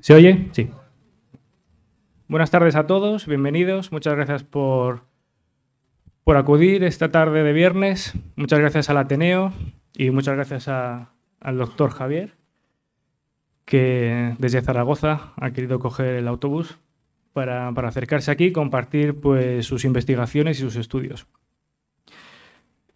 ¿Se oye? Sí. Buenas tardes a todos, bienvenidos. Muchas gracias por, por acudir esta tarde de viernes. Muchas gracias al Ateneo y muchas gracias al doctor Javier, que desde Zaragoza ha querido coger el autobús para, acercarse aquí y compartir pues, sus investigaciones y sus estudios.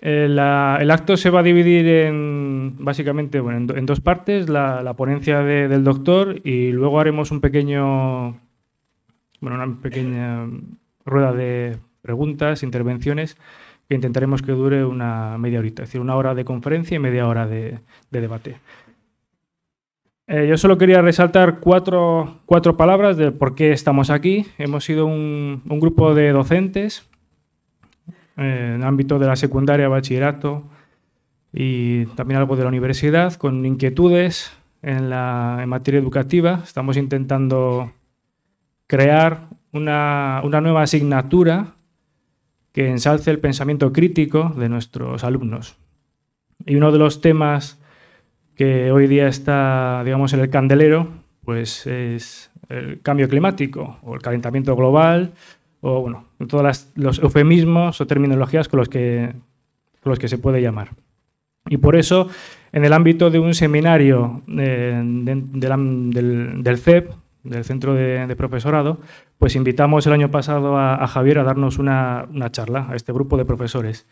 Eh, el, acto se va a dividir en, básicamente en, dos partes, la, ponencia del doctor y luego haremos un pequeño, bueno, una pequeña rueda de preguntas, intervenciones, que intentaremos que dure una media horita, es decir, una hora de conferencia y media hora de, debate. Eh, yo solo quería resaltar cuatro, cuatro palabras de por qué estamos aquí. Hemos sido un grupo de docentes en ámbito de la secundaria, bachillerato y también algo de la universidad, con inquietudes en, la, materia educativa. Estamos intentando crear una, nueva asignatura que ensalce el pensamiento crítico de nuestros alumnos. Y uno de los temas que hoy día está, digamos, en el candelero, pues es el cambio climático o el calentamiento global o bueno, todos los eufemismos o terminologías con los, que, los que se puede llamar. Y por eso, en el ámbito de un seminario eh, del, CEP, del Centro de, Profesorado, pues invitamos el año pasado a, Javier a darnos una, charla a este grupo de profesores.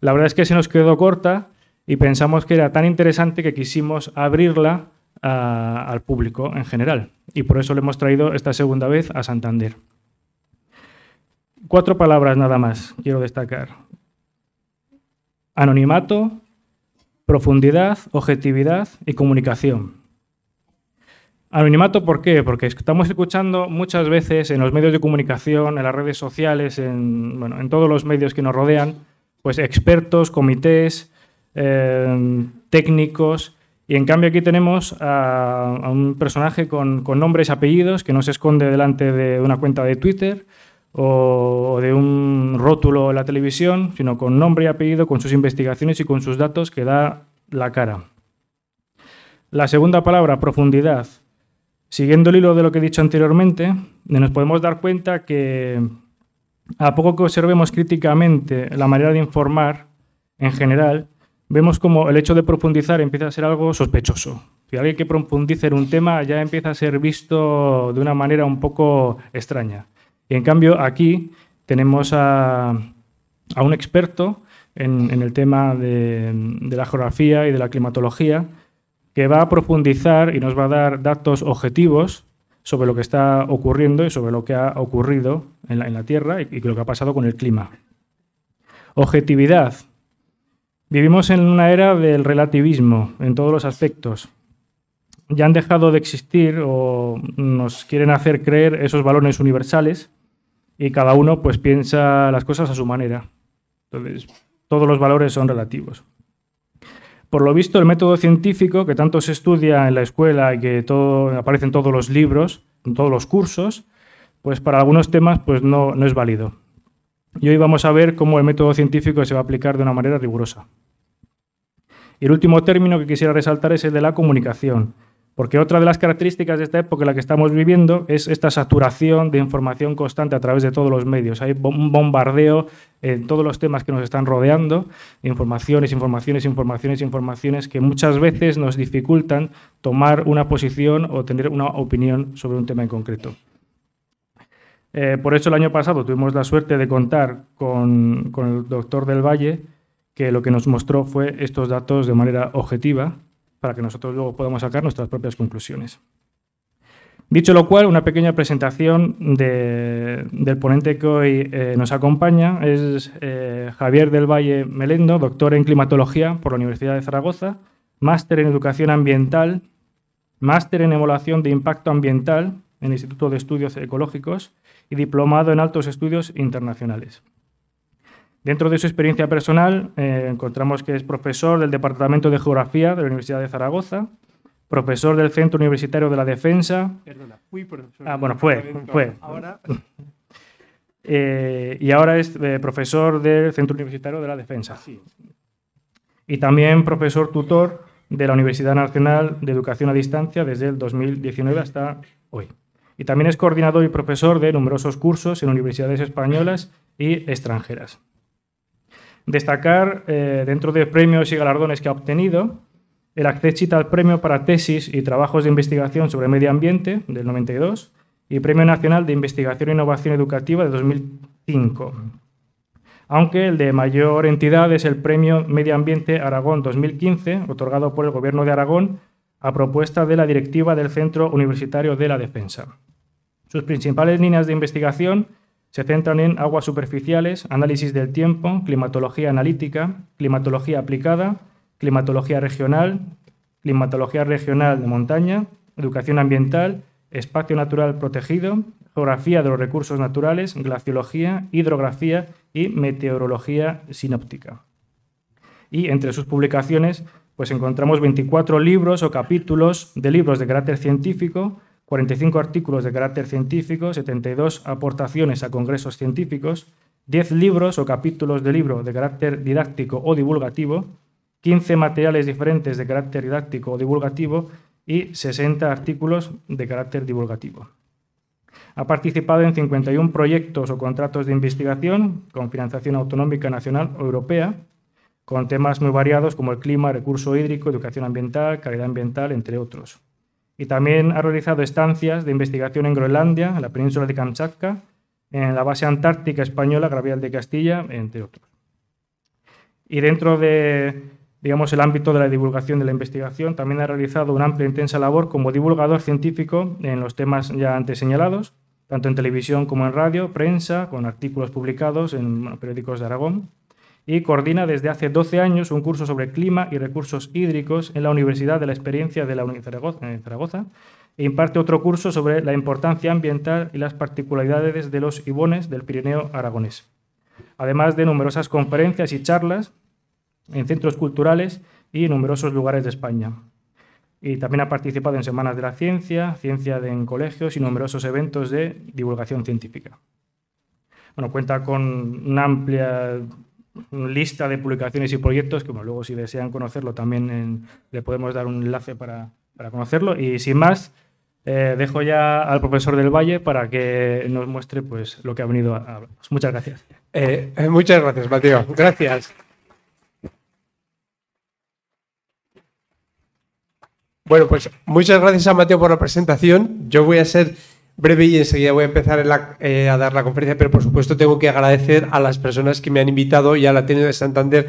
La verdad es que se nos quedó corta y pensamos que era tan interesante que quisimos abrirla al público en general. Y por eso le hemos traído esta segunda vez a Santander. Cuatro palabras nada más quiero destacar. Anonimato, profundidad, objetividad y comunicación. Anonimato, ¿por qué? Porque estamos escuchando muchas veces en los medios de comunicación, en las redes sociales, en, bueno, en todos los medios que nos rodean, pues expertos, comités, eh, técnicos, y en cambio aquí tenemos a, un personaje con, con, nombres y apellidos que no se esconde delante de una cuenta de Twitter o de un rótulo en la televisión, sino con nombre y apellido, con sus investigaciones y con sus datos que da la cara. La segunda palabra, profundidad. Siguiendo el hilo de lo que he dicho anteriormente, nos podemos dar cuenta que a poco que observemos críticamente la manera de informar en general, vemos como el hecho de profundizar empieza a ser algo sospechoso. Si alguien que profundice en un tema ya empieza a ser visto de una manera un poco extraña. En cambio, aquí tenemos a, un experto en, el tema de, la geografía y de la climatología que va a profundizar y nos va a dar datos objetivos sobre lo que está ocurriendo y sobre lo que ha ocurrido en la, Tierra y lo que ha pasado con el clima. Objetividad. Vivimos en una era del relativismo en todos los aspectos ya han dejado de existir o nos quieren hacer creer esos valores universales y cada uno pues piensa las cosas a su manera. Entonces, todos los valores son relativos. Por lo visto, el método científico que tanto se estudia en la escuela y que todo, aparece en todos los libros, en todos los cursos, pues para algunos temas pues no, no es válido. Y hoy vamos a ver cómo el método científico se va a aplicar de una manera rigurosa. Y el último término que quisiera resaltar es el de la comunicación. Porque otra de las características de esta época en la que estamos viviendo es esta saturación de información constante a través de todos los medios. Hay un bombardeo en todos los temas que nos están rodeando, informaciones, informaciones, informaciones, informaciones que muchas veces nos dificultan tomar una posición o tener una opinión sobre un tema en concreto. Eh, por eso el año pasado tuvimos la suerte de contar con, con el doctor del Valle, que lo que nos mostró fue estos datos de manera objetiva para que nosotros luego podamos sacar nuestras propias conclusiones. Dicho lo cual, una pequeña presentación del ponente que hoy eh, nos acompaña es eh, Javier del Valle Melendo, doctor en climatología por la Universidad de Zaragoza, máster en educación ambiental, máster en evaluación de impacto ambiental en el Instituto de Estudios Ecológicos y diplomado en altos estudios internacionales. Dentro de su experiencia personal, eh, encontramos que es profesor del Departamento de Geografía de la Universidad de Zaragoza, profesor del Centro Universitario de la Defensa. Perdona, fui profesor. Ah, bueno, fue, fue. Eh, y ahora es eh, profesor del Centro Universitario de la Defensa. Y también profesor tutor de la Universidad Nacional de Educación a Distancia desde el 2019 hasta hoy. Y también es coordinador y profesor de numerosos cursos en universidades españolas y extranjeras. Destacar, eh, dentro de premios y galardones que ha obtenido, el acceso al Premio para Tesis y Trabajos de Investigación sobre Medio Ambiente del 92 y Premio Nacional de Investigación e Innovación Educativa de 2005. Aunque el de mayor entidad es el Premio Medio Ambiente Aragón 2015, otorgado por el Gobierno de Aragón a propuesta de la directiva del Centro Universitario de la Defensa. Sus principales líneas de investigación se centran en aguas superficiales, análisis del tiempo, climatología analítica, climatología aplicada, climatología regional, climatología regional de montaña, educación ambiental, espacio natural protegido, geografía de los recursos naturales, glaciología, hidrografía y meteorología sinóptica. Y entre sus publicaciones pues encontramos 24 libros o capítulos de libros de carácter científico, 45 artículos de carácter científico, 72 aportaciones a congresos científicos, 10 libros o capítulos de libro de carácter didáctico o divulgativo, 15 materiales diferentes de carácter didáctico o divulgativo y 60 artículos de carácter divulgativo. Ha participado en 51 proyectos o contratos de investigación con financiación autonómica nacional o europea, con temas muy variados como el clima, recurso hídrico, educación ambiental, calidad ambiental, entre otros y también ha realizado estancias de investigación en Groenlandia, en la península de Kamchatka, en la base antártica española Gravial de Castilla, entre otros. Y dentro de digamos, el ámbito de la divulgación de la investigación, también ha realizado una amplia e intensa labor como divulgador científico en los temas ya antes señalados, tanto en televisión como en radio, prensa, con artículos publicados en periódicos de Aragón, y coordina desde hace 12 años un curso sobre clima y recursos hídricos en la Universidad de la Experiencia de la Unión de Zaragoza e imparte otro curso sobre la importancia ambiental y las particularidades de los ibones del Pirineo aragonés. Además de numerosas conferencias y charlas en centros culturales y numerosos lugares de España. Y también ha participado en Semanas de la Ciencia, Ciencia en Colegios y numerosos eventos de divulgación científica. Bueno, cuenta con una amplia lista de publicaciones y proyectos, que luego si desean conocerlo también le podemos dar un enlace para, conocerlo. Y sin más, eh, dejo ya al profesor del Valle para que nos muestre pues, lo que ha venido a hablar. Muchas gracias. Eh, eh, muchas gracias, Mateo. Gracias. Bueno, pues muchas gracias a Mateo por la presentación. Yo voy a ser breve y enseguida voy a empezar eh, a dar la conferencia, pero por supuesto tengo que agradecer a las personas que me han invitado y a la tienda de Santander,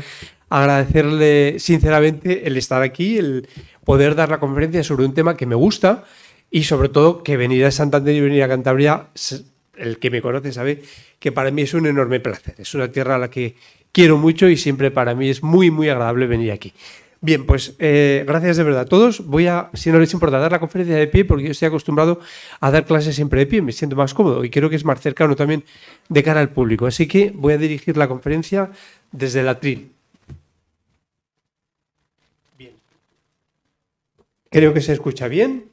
agradecerle sinceramente el estar aquí, el poder dar la conferencia sobre un tema que me gusta y sobre todo que venir a Santander y venir a Cantabria, el que me conoce sabe que para mí es un enorme placer, es una tierra a la que quiero mucho y siempre para mí es muy, muy agradable venir aquí. Bien, pues eh, gracias de verdad a todos. Voy a, si no les importa, dar la conferencia de pie porque yo estoy acostumbrado a dar clases siempre de pie, me siento más cómodo y creo que es más cercano también de cara al público. Así que voy a dirigir la conferencia desde la tril. Bien. Creo que se escucha bien.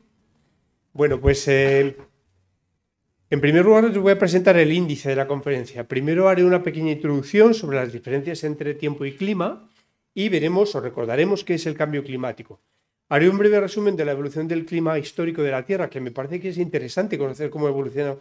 Bueno, pues eh, en primer lugar les voy a presentar el índice de la conferencia. Primero haré una pequeña introducción sobre las diferencias entre tiempo y clima y veremos o recordaremos qué es el cambio climático. Haré un breve resumen de la evolución del clima histórico de la Tierra, que me parece que es interesante conocer cómo evoluciona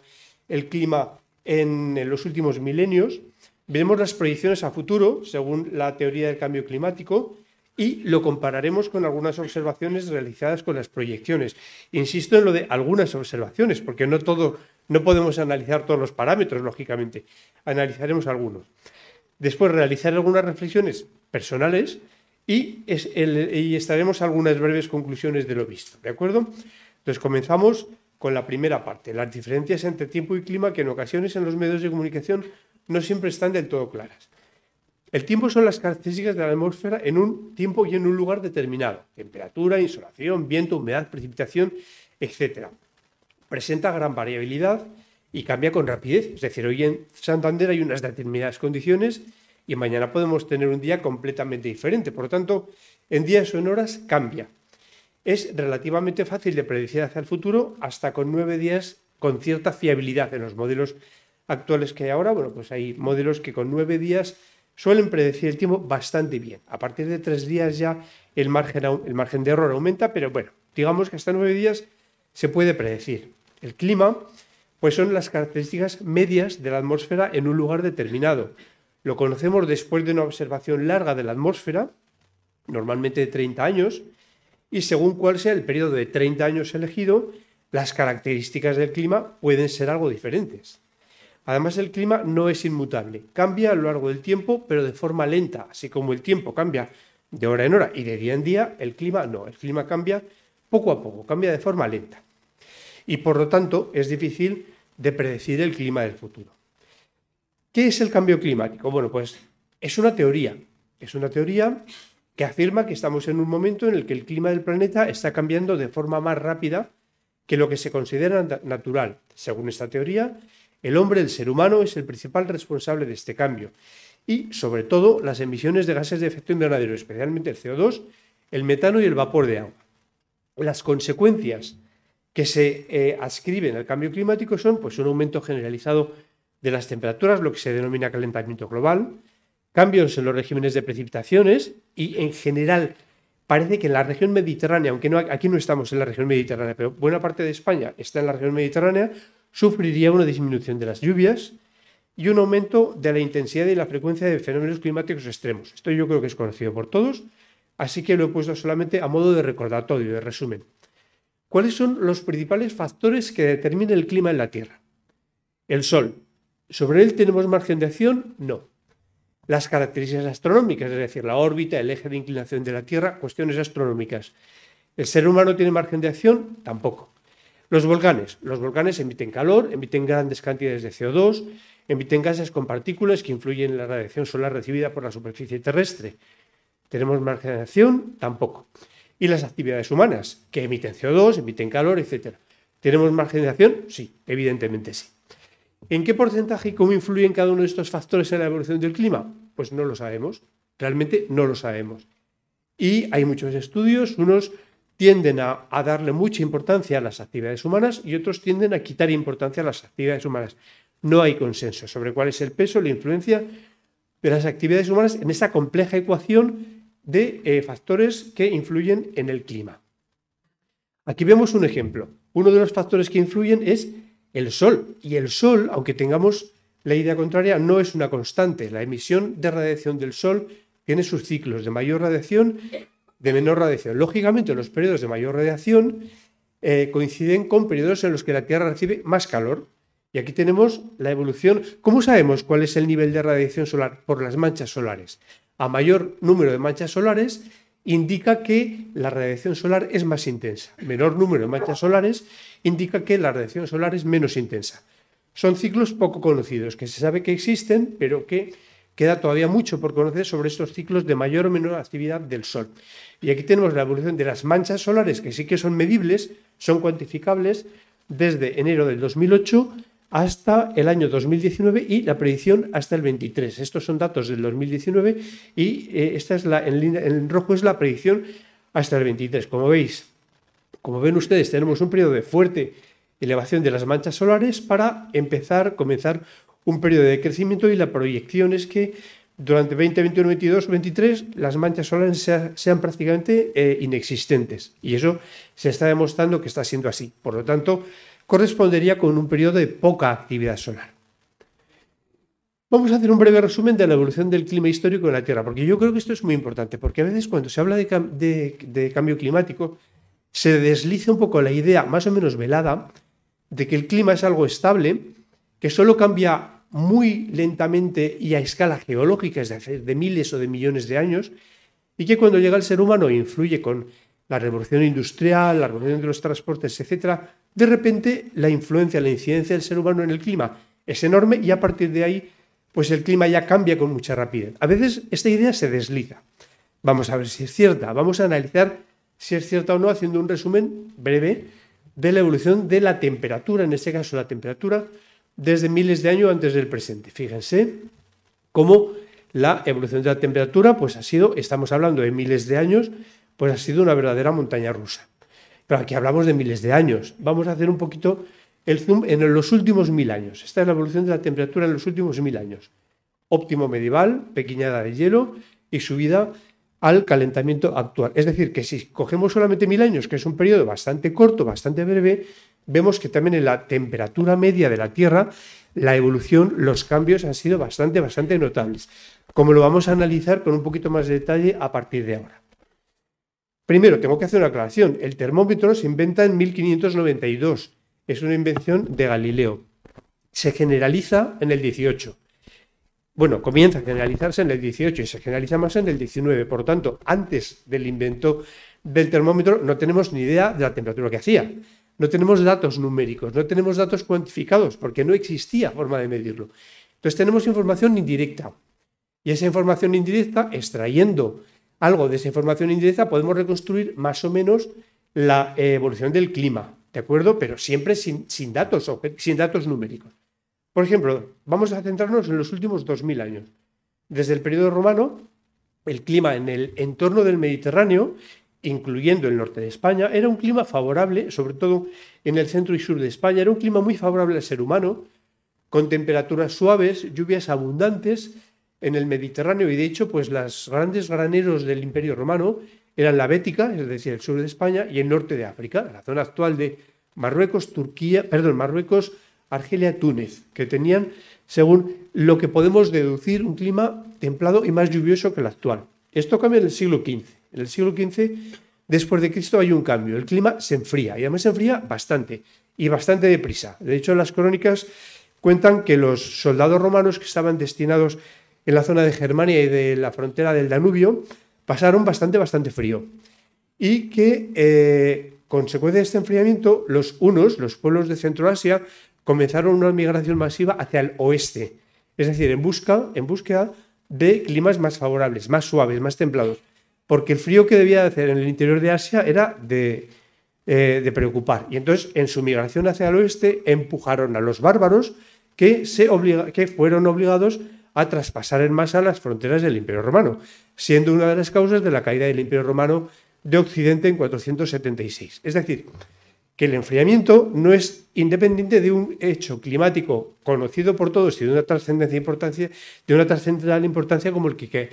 el clima en, los últimos milenios. Veremos las proyecciones a futuro, según la teoría del cambio climático, y lo compararemos con algunas observaciones realizadas con las proyecciones. Insisto en lo de algunas observaciones, porque no todo no podemos analizar todos los parámetros lógicamente. Analizaremos algunos después realizar algunas reflexiones personales y, estaremos algunas breves conclusiones de lo visto, ¿de acuerdo? Entonces comenzamos con la primera parte, las diferencias entre tiempo y clima que en ocasiones en los medios de comunicación no siempre están del todo claras. El tiempo son las características de la atmósfera en un tiempo y en un lugar determinado. Temperatura, insolación, viento, humedad, precipitación, etc. Presenta gran variabilidad y cambia con rapidez. Es decir, hoy en Santander hay unas determinadas condiciones y mañana podemos tener un día completamente diferente. Por lo tanto, en días o en horas cambia. Es relativamente fácil de predecir hacia el futuro hasta con nueve días con cierta fiabilidad en los modelos actuales que hay ahora. Bueno, pues hay modelos que con nueve días suelen predecir el tiempo bastante bien. A partir de tres días ya el margen, el margen de error aumenta, pero bueno, digamos que hasta nueve días se puede predecir. El clima, pues son las características medias de la atmósfera en un lugar determinado. Lo conocemos después de una observación larga de la atmósfera, normalmente de 30 años, y según cuál sea el periodo de 30 años elegido, las características del clima pueden ser algo diferentes. Además, el clima no es inmutable, cambia a lo largo del tiempo, pero de forma lenta, así como el tiempo cambia de hora en hora y de día en día, el clima no, el clima cambia poco a poco, cambia de forma lenta. Y por lo tanto, es difícil de predecir el clima del futuro. ¿Qué es el cambio climático? Bueno, pues es una teoría. Es una teoría que afirma que estamos en un momento en el que el clima del planeta está cambiando de forma más rápida que lo que se considera natural. Según esta teoría, el hombre, el ser humano, es el principal responsable de este cambio. Y, sobre todo, las emisiones de gases de efecto invernadero, especialmente el CO2, el metano y el vapor de agua. Las consecuencias que se eh, al cambio climático son pues, un aumento generalizado de las temperaturas, lo que se denomina calentamiento global, cambios en los regímenes de precipitaciones y en general parece que en la región mediterránea, aunque no, aquí no estamos en la región mediterránea, pero buena parte de España está en la región mediterránea, sufriría una disminución de las lluvias y un aumento de la intensidad y la frecuencia de fenómenos climáticos extremos. Esto yo creo que es conocido por todos, así que lo he puesto solamente a modo de recordatorio, de resumen. ¿Cuáles son los principales factores que determinan el clima en la Tierra? El Sol. ¿Sobre él tenemos margen de acción? No. Las características astronómicas, es decir, la órbita, el eje de inclinación de la Tierra, cuestiones astronómicas. ¿El ser humano tiene margen de acción? Tampoco. Los volcanes. Los volcanes emiten calor, emiten grandes cantidades de CO2, emiten gases con partículas que influyen en la radiación solar recibida por la superficie terrestre. ¿Tenemos margen de acción? Tampoco y las actividades humanas, que emiten CO2, emiten calor, etc. ¿Tenemos marginación Sí, evidentemente sí. ¿En qué porcentaje y cómo influyen cada uno de estos factores en la evolución del clima? Pues no lo sabemos, realmente no lo sabemos. Y hay muchos estudios, unos tienden a, a darle mucha importancia a las actividades humanas y otros tienden a quitar importancia a las actividades humanas. No hay consenso sobre cuál es el peso, la influencia de las actividades humanas en esa compleja ecuación de eh, factores que influyen en el clima. Aquí vemos un ejemplo. Uno de los factores que influyen es el sol. Y el sol, aunque tengamos la idea contraria, no es una constante. La emisión de radiación del sol tiene sus ciclos de mayor radiación, de menor radiación. Lógicamente, los periodos de mayor radiación eh, coinciden con periodos en los que la Tierra recibe más calor. Y aquí tenemos la evolución. ¿Cómo sabemos cuál es el nivel de radiación solar? Por las manchas solares a mayor número de manchas solares, indica que la radiación solar es más intensa. Menor número de manchas solares indica que la radiación solar es menos intensa. Son ciclos poco conocidos, que se sabe que existen, pero que queda todavía mucho por conocer sobre estos ciclos de mayor o menor actividad del Sol. Y aquí tenemos la evolución de las manchas solares, que sí que son medibles, son cuantificables desde enero del 2008 hasta el año 2019 y la predicción hasta el 23. Estos son datos del 2019 y eh, esta es la, en, rojo es la predicción hasta el 23. Como veis, como ven ustedes, tenemos un periodo de fuerte elevación de las manchas solares para empezar, comenzar un periodo de crecimiento y la proyección es que durante 20, 21, 22, 23 las manchas solares sean, prácticamente eh, inexistentes. Y eso se está demostrando que está siendo así. Por lo tanto, correspondería con un periodo de poca actividad solar. Vamos a hacer un breve resumen de la evolución del clima histórico en la Tierra, porque yo creo que esto es muy importante, porque a veces cuando se habla de, cambio climático se desliza un poco la idea, más o menos velada, de que el clima es algo estable, que solo cambia muy lentamente y a escala geológica, es decir, de miles o de millones de años, y que cuando llega el ser humano influye con la revolución industrial, la revolución de los transportes, etcétera, de repente, la influencia, la incidencia del ser humano en el clima es enorme y a partir de ahí, pues el clima ya cambia con mucha rapidez. A veces esta idea se desliza. Vamos a ver si es cierta. Vamos a analizar si es cierta o no haciendo un resumen breve de la evolución de la temperatura, en este caso la temperatura desde miles de años antes del presente. Fíjense cómo la evolución de la temperatura pues ha sido, estamos hablando de miles de años, pues ha sido una verdadera montaña rusa. Pero aquí hablamos de miles de años. Vamos a hacer un poquito el zoom en los últimos mil años. Esta es la evolución de la temperatura en los últimos mil años. Óptimo medieval, pequeñada de hielo y subida al calentamiento actual. Es decir, que si cogemos solamente mil años, que es un periodo bastante corto, bastante breve, vemos que también en la temperatura media de la Tierra, la evolución, los cambios han sido bastante, bastante notables, como lo vamos a analizar con un poquito más de detalle a partir de ahora. Primero, tengo que hacer una aclaración. El termómetro se inventa en 1592. Es una invención de Galileo. Se generaliza en el 18. Bueno, comienza a generalizarse en el 18 y se generaliza más en el 19. Por tanto, antes del invento del termómetro no tenemos ni idea de la temperatura que hacía. No tenemos datos numéricos, no tenemos datos cuantificados, porque no existía forma de medirlo. Entonces tenemos información indirecta. Y esa información indirecta, extrayendo algo de esa información indirecta podemos reconstruir más o menos la eh, evolución del clima, ¿de acuerdo? Pero siempre sin, datos, sin datos numéricos. Por ejemplo, vamos a centrarnos en los últimos 2.000 años. Desde el periodo romano, el clima en el entorno del Mediterráneo, incluyendo el norte de España, era un clima favorable, sobre todo en el centro y sur de España, era un clima muy favorable al ser humano, con temperaturas suaves, lluvias abundantes, en el Mediterráneo y de hecho pues los grandes graneros del Imperio Romano eran la Bética, es decir, el sur de España y el norte de África, la zona actual de Marruecos, Turquía, perdón, Marruecos, Argelia, Túnez, que tenían, según lo que podemos deducir, un clima templado y más lluvioso que el actual. Esto cambia en el siglo XV. En el siglo XV, después de Cristo, hay un cambio. El clima se enfría, y además se enfría bastante, y bastante deprisa. De hecho, las crónicas cuentan que los soldados romanos que estaban destinados en la zona de Germania y de la frontera del Danubio, pasaron bastante, bastante frío. Y que, eh, consecuencia de este enfriamiento, los unos, los pueblos de Centroasia, comenzaron una migración masiva hacia el oeste. Es decir, en, busca, en búsqueda de climas más favorables, más suaves, más templados. Porque el frío que debía hacer en el interior de Asia era eh, de, preocupar. Y entonces, en su migración hacia el oeste, empujaron a los bárbaros que, se que fueron obligados a traspasar en masa las fronteras del Imperio Romano, siendo una de las causas de la caída del Imperio Romano de Occidente en 476. Es decir, que el enfriamiento no es independiente de un hecho climático conocido por todos y de una trascendencia importancia, de una trascendental importancia como el que,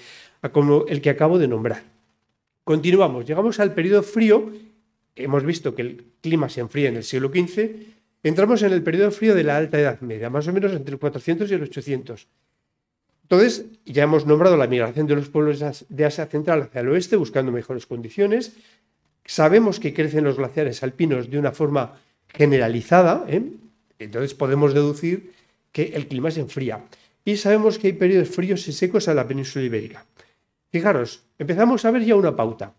como el que acabo de nombrar. Continuamos, llegamos al periodo frío, hemos visto que el clima se enfría en el siglo XV, entramos en el periodo frío de la Alta Edad Media, más o menos entre el 400 y el 800. Entonces, ya hemos nombrado la migración de los pueblos de Asia Central hacia el oeste, buscando mejores condiciones. Sabemos que crecen los glaciares alpinos de una forma generalizada, ¿eh? entonces podemos deducir que el clima se enfría. Y sabemos que hay periodos fríos y secos en la península ibérica. Fijaros, empezamos a ver ya una pauta.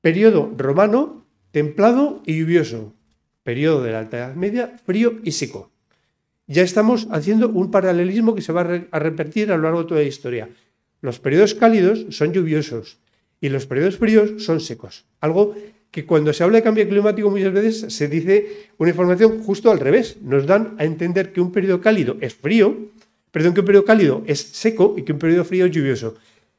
Periodo romano, templado y lluvioso. Periodo de la Alta Edad Media, frío y seco ya estamos haciendo un paralelismo que se va a repetir a lo largo de toda la historia. Los periodos cálidos son lluviosos y los periodos fríos son secos. Algo que cuando se habla de cambio climático muchas veces se dice una información justo al revés. Nos dan a entender que un periodo cálido es frío, perdón, que un periodo cálido es seco y que un periodo frío es lluvioso.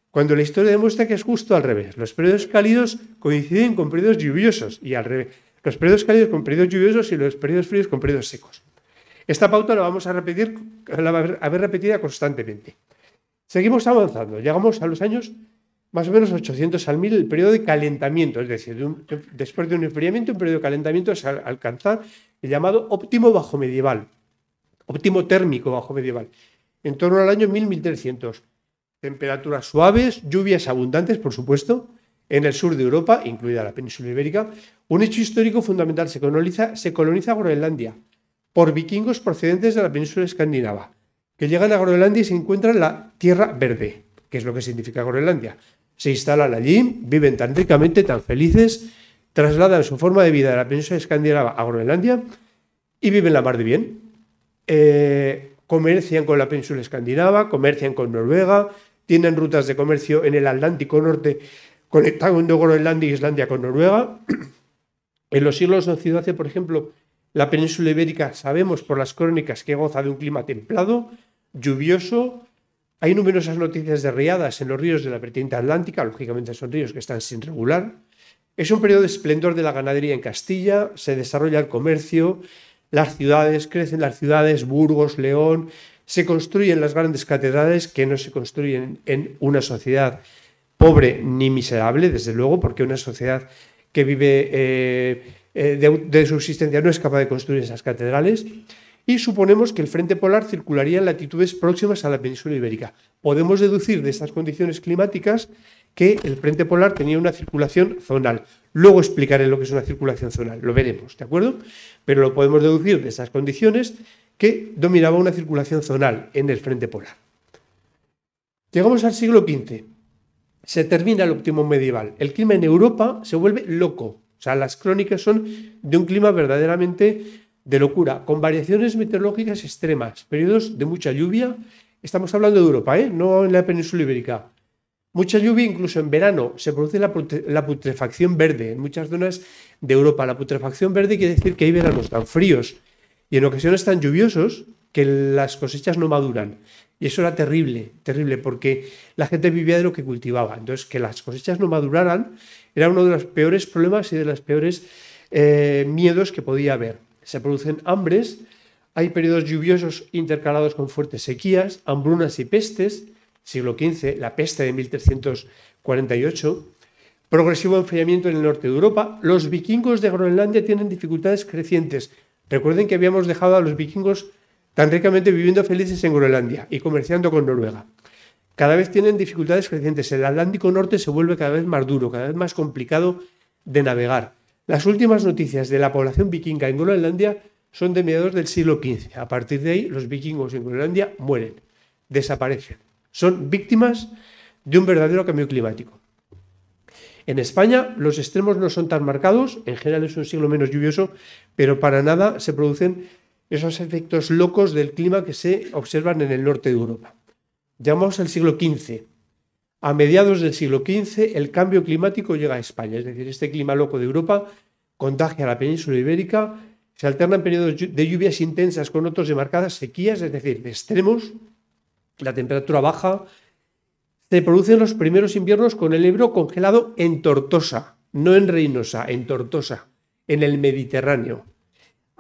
Cuando la historia demuestra que es justo al revés. Los periodos cálidos coinciden con periodos lluviosos y al revés. Los periodos cálidos con periodos lluviosos y los periodos fríos con periodos secos. Esta pauta la vamos a repetir, ver repetida constantemente. Seguimos avanzando, llegamos a los años más o menos 800 al 1000, el periodo de calentamiento, es decir, después de un enfriamiento, un periodo de calentamiento es alcanzar el llamado óptimo bajo medieval, óptimo térmico bajo medieval, en torno al año 1000-1300. Temperaturas suaves, lluvias abundantes, por supuesto, en el sur de Europa, incluida la península ibérica. Un hecho histórico fundamental, se coloniza, se coloniza Groenlandia por vikingos procedentes de la península escandinava, que llegan a Groenlandia y se encuentran la Tierra Verde, que es lo que significa Groenlandia. Se instalan allí, viven tan ricamente, tan felices, trasladan su forma de vida de la península escandinava a Groenlandia y viven la mar de bien. Eh, comercian con la península escandinava, comercian con Noruega, tienen rutas de comercio en el Atlántico Norte, conectando Groenlandia y Islandia con Noruega. En los siglos XII, por ejemplo, la península ibérica sabemos por las crónicas que goza de un clima templado, lluvioso. Hay numerosas noticias de riadas en los ríos de la vertiente atlántica, lógicamente son ríos que están sin regular. Es un periodo de esplendor de la ganadería en Castilla, se desarrolla el comercio, las ciudades, crecen las ciudades, Burgos, León, se construyen las grandes catedrales que no se construyen en una sociedad pobre ni miserable, desde luego, porque una sociedad que vive eh, eh, de, de subsistencia, no es capaz de construir esas catedrales. Y suponemos que el frente polar circularía en latitudes próximas a la península ibérica. Podemos deducir de estas condiciones climáticas que el frente polar tenía una circulación zonal. Luego explicaré lo que es una circulación zonal, lo veremos, ¿de acuerdo? Pero lo podemos deducir de estas condiciones que dominaba una circulación zonal en el frente polar. Llegamos al siglo XV se termina el óptimo medieval. El clima en Europa se vuelve loco. O sea, las crónicas son de un clima verdaderamente de locura, con variaciones meteorológicas extremas, periodos de mucha lluvia. Estamos hablando de Europa, ¿eh? no en la península ibérica. Mucha lluvia incluso en verano. Se produce la, la, putrefacción verde en muchas zonas de Europa. La putrefacción verde quiere decir que hay veranos tan fríos y en ocasiones tan lluviosos que las cosechas no maduran. Y eso era terrible, terrible, porque la gente vivía de lo que cultivaba. Entonces, que las cosechas no maduraran era uno de los peores problemas y de los peores eh, miedos que podía haber. Se producen hambres, hay periodos lluviosos intercalados con fuertes sequías, hambrunas y pestes, siglo XV, la peste de 1348, progresivo enfriamiento en el norte de Europa. Los vikingos de Groenlandia tienen dificultades crecientes. Recuerden que habíamos dejado a los vikingos tan ricamente viviendo felices en Groenlandia y comerciando con Noruega. Cada vez tienen dificultades crecientes. El Atlántico Norte se vuelve cada vez más duro, cada vez más complicado de navegar. Las últimas noticias de la población vikinga en Groenlandia son de mediados del siglo XV. A partir de ahí, los vikingos en Groenlandia mueren, desaparecen. Son víctimas de un verdadero cambio climático. En España los extremos no son tan marcados, en general es un siglo menos lluvioso, pero para nada se producen esos efectos locos del clima que se observan en el norte de Europa. Llamamos al siglo XV. A mediados del siglo XV el cambio climático llega a España, es decir, este clima loco de Europa contagia a la península ibérica, se alternan periodos de lluvias intensas con otros de marcadas sequías, es decir, extremos, la temperatura baja, se producen los primeros inviernos con el Ebro congelado en Tortosa, no en Reynosa, en Tortosa, en el Mediterráneo.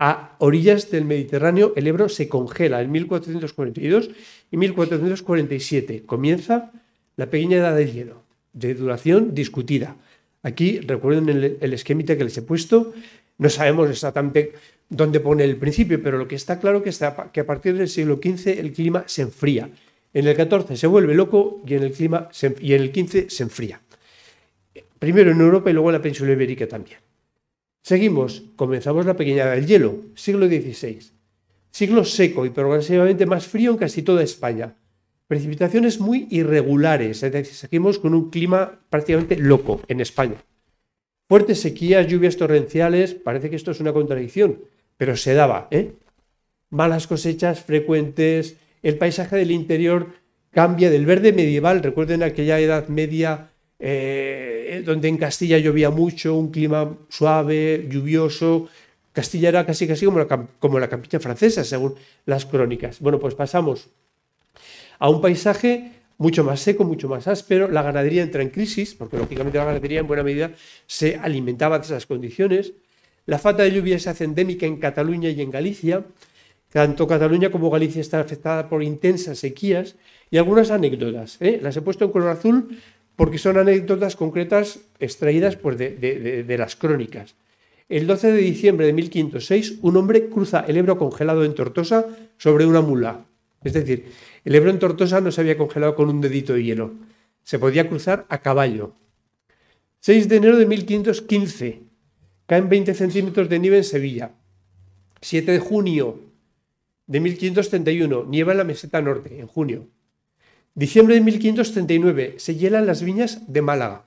A orillas del Mediterráneo, el Ebro se congela en 1442 y 1447. Comienza la pequeña edad del hielo, de duración discutida. Aquí recuerden el, esquema que les he puesto. No sabemos exactamente dónde pone el principio, pero lo que está claro es que a partir del siglo XV el clima se enfría. En el XIV se vuelve loco y en el, clima y en el XV se enfría. Primero en Europa y luego en la península ibérica también. Seguimos, comenzamos la pequeña del hielo, siglo XVI. Siglo seco y progresivamente más frío en casi toda España. Precipitaciones muy irregulares, es decir, seguimos con un clima prácticamente loco en España. Fuertes sequías, lluvias torrenciales, parece que esto es una contradicción, pero se daba. ¿eh? Malas cosechas frecuentes, el paisaje del interior cambia del verde medieval, recuerden aquella edad media eh, eh, donde en Castilla llovía mucho, un clima suave, lluvioso. Castilla era casi casi como la, como la campiña francesa, según las crónicas. Bueno, pues pasamos a un paisaje mucho más seco, mucho más áspero. La ganadería entra en crisis, porque lógicamente la ganadería en buena medida se alimentaba de esas condiciones. La falta de lluvia se hace endémica en Cataluña y en Galicia. Tanto Cataluña como Galicia están afectadas por intensas sequías y algunas anécdotas. ¿eh? Las he puesto en color azul porque son anécdotas concretas extraídas pues, de, las crónicas. El 12 de diciembre de 1506, un hombre cruza el Ebro congelado en Tortosa sobre una mula. Es decir, el Ebro en Tortosa no se había congelado con un dedito de hielo. Se podía cruzar a caballo. 6 de enero de 1515. Caen 20 centímetros de nieve en Sevilla. 7 de junio de 1531. Nieva en la meseta norte, en junio. Diciembre de 1539 se hielan las viñas de Málaga.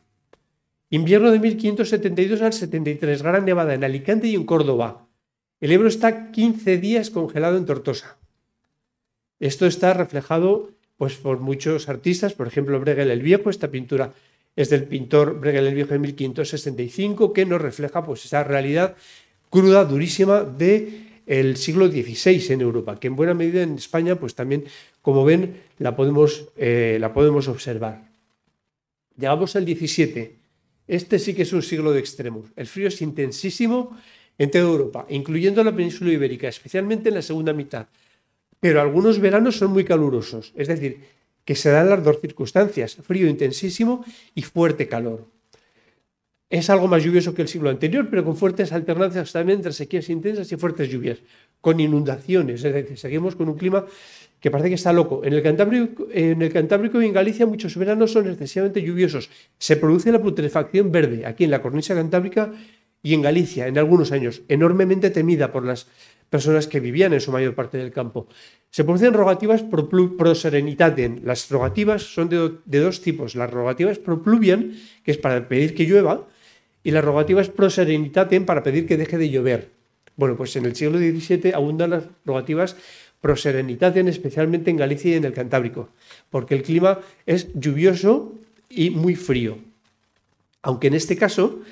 Invierno de 1572 al 73, gran nevada en Alicante y en Córdoba. El Ebro está 15 días congelado en Tortosa. Esto está reflejado pues, por muchos artistas, por ejemplo, Bregel el Viejo, esta pintura es del pintor Bregel el Viejo de 1565, que nos refleja pues, esa realidad cruda, durísima de el siglo XVI en Europa, que en buena medida en España, pues también, como ven, la podemos, eh, la podemos observar. Llegamos al XVII. Este sí que es un siglo de extremos. El frío es intensísimo en toda Europa, incluyendo la península ibérica, especialmente en la segunda mitad. Pero algunos veranos son muy calurosos, es decir, que se dan las dos circunstancias, frío intensísimo y fuerte calor es algo más lluvioso que el siglo anterior, pero con fuertes alternancias también entre sequías intensas y fuertes lluvias, con inundaciones, es decir, seguimos con un clima que parece que está loco. En el Cantábrico, y en Galicia muchos veranos son excesivamente lluviosos. Se produce la putrefacción verde aquí en la cornisa cantábrica y en Galicia en algunos años, enormemente temida por las personas que vivían en su mayor parte del campo. Se producen rogativas pro, Las rogativas son de, de, dos tipos. Las rogativas pro pluvian, que es para pedir que llueva, y la rogativa es pro serenitatem para pedir que deje de llover. Bueno, pues en el siglo XVII abundan las rogativas pro serenitatem, especialmente en Galicia y en el Cantábrico, porque el clima es lluvioso y muy frío. Aunque en este caso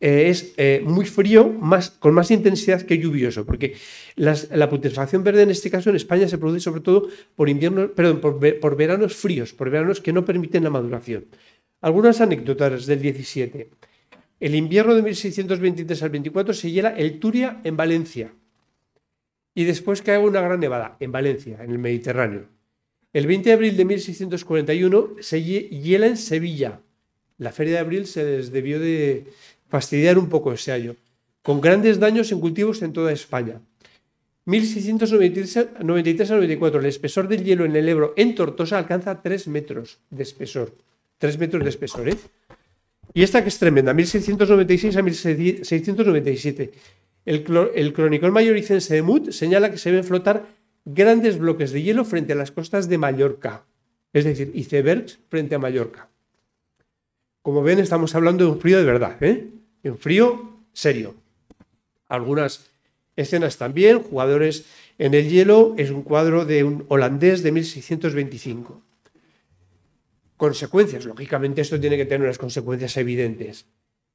eh, es eh, muy frío más, con más intensidad que lluvioso, porque la putrefacción verde en este caso en España se produce sobre todo por, invierno, perdón, por, veranos fríos, por veranos que no permiten la maduración. Algunas anécdotas del XVII... El invierno de 1623 al 24 se hiela el Turia en Valencia. Y después cae una gran nevada en Valencia, en el Mediterráneo. El 20 de abril de 1641 se hiela en Sevilla. La feria de abril se les debió de fastidiar un poco ese año, con grandes daños en cultivos en toda España. 1693 al 94, el espesor del hielo en el Ebro en Tortosa alcanza 3 metros de espesor. 3 metros de espesor, ¿eh? Y esta que es tremenda, 1696 a 1697. El, el cronicón mayoricense de Mut señala que se ven flotar grandes bloques de hielo frente a las costas de Mallorca, es decir, icebergs frente a Mallorca. Como ven, estamos hablando de un frío de verdad, ¿eh? un frío serio. Algunas escenas también, jugadores en el hielo, es un cuadro de un holandés de 1625 consecuencias. Lógicamente esto tiene que tener unas consecuencias evidentes.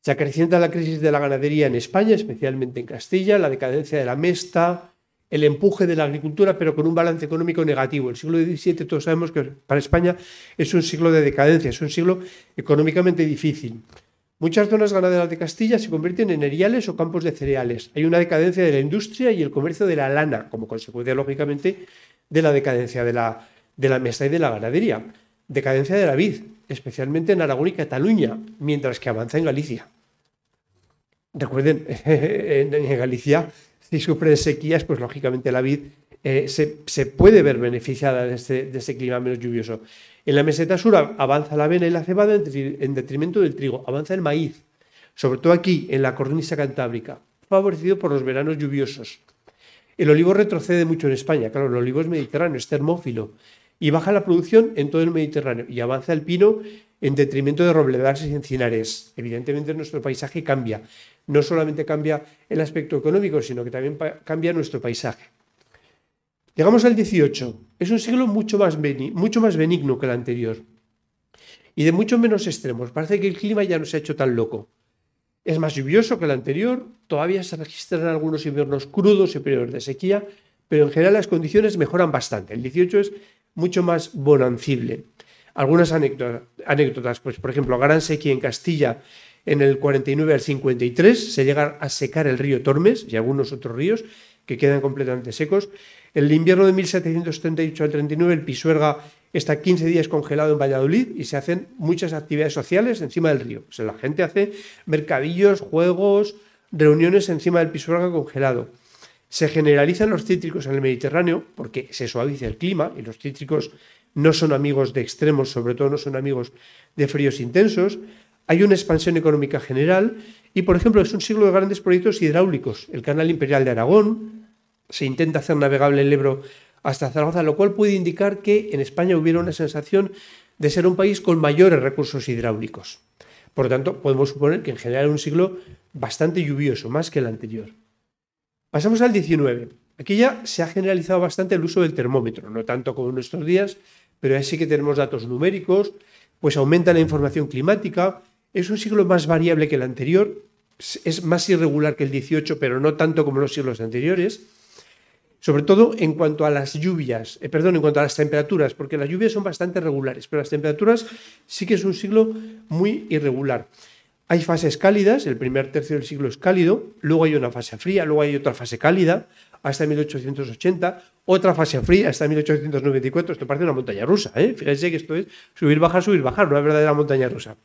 Se acrecienta la crisis de la ganadería en España, especialmente en Castilla, la decadencia de la mesta, el empuje de la agricultura, pero con un balance económico negativo. El siglo XVII todos sabemos que para España es un siglo de decadencia, es un siglo económicamente difícil. Muchas zonas ganaderas de Castilla se convierten en eriales o campos de cereales. Hay una decadencia de la industria y el comercio de la lana, como consecuencia, lógicamente, de la decadencia de la, de la mesa y de la ganadería. Decadencia de la vid, especialmente en Aragón y Cataluña, mientras que avanza en Galicia. Recuerden, en Galicia, si sufren sequías, pues lógicamente la vid eh, se, puede ver beneficiada de este, clima menos lluvioso. En la meseta sur avanza la avena y la cebada en, en detrimento del trigo, avanza el maíz, sobre todo aquí, en la cornisa cantábrica, favorecido por los veranos lluviosos. El olivo retrocede mucho en España, claro, el olivo es mediterráneo, es termófilo, y baja la producción en todo el Mediterráneo y avanza el pino en detrimento de robledales y encinares. Evidentemente nuestro paisaje cambia. No solamente cambia el aspecto económico, sino que también cambia nuestro paisaje. Llegamos al 18. Es un siglo mucho más, mucho más benigno que el anterior y de mucho menos extremos. Parece que el clima ya no se ha hecho tan loco. Es más lluvioso que el anterior, todavía se registran algunos inviernos crudos y periodos de sequía, pero en general las condiciones mejoran bastante. El 18 es mucho más bonancible. Algunas anécdotas, pues por ejemplo, gran sequía en Castilla en el 49 al 53 se llega a secar el río Tormes y algunos otros ríos que quedan completamente secos. En el invierno de 1738 al 39 el Pisuerga está 15 días congelado en Valladolid y se hacen muchas actividades sociales encima del río. O la gente hace mercadillos, juegos, reuniones encima del Pisuerga congelado. Se generalizan los cítricos en el Mediterráneo porque se suaviza el clima y los cítricos no son amigos de extremos, sobre todo no son amigos de fríos intensos. Hay una expansión económica general y, por ejemplo, es un siglo de grandes proyectos hidráulicos. El Canal Imperial de Aragón, se intenta hacer navegable el Ebro hasta Zaragoza, lo cual puede indicar que en España hubiera una sensación de ser un país con mayores recursos hidráulicos. Por lo tanto, podemos suponer que en general era un siglo bastante lluvioso, más que el anterior. Pasamos al 19. Aquí ya se ha generalizado bastante el uso del termómetro, no tanto como en nuestros días, pero ya sí que tenemos datos numéricos, pues aumenta la información climática, es un siglo más variable que el anterior, es más irregular que el 18, pero no tanto como los siglos anteriores, sobre todo en cuanto a las lluvias, eh, perdón, en cuanto a las temperaturas, porque las lluvias son bastante regulares, pero las temperaturas sí que es un siglo muy irregular. Hay fases cálidas, el primer tercio del siglo es cálido, luego hay una fase fría, luego hay otra fase cálida, hasta 1880, otra fase fría hasta 1894. Esto parece una montaña rusa, ¿eh? fíjense que esto es subir, bajar, subir, bajar, no es verdadera montaña rusa.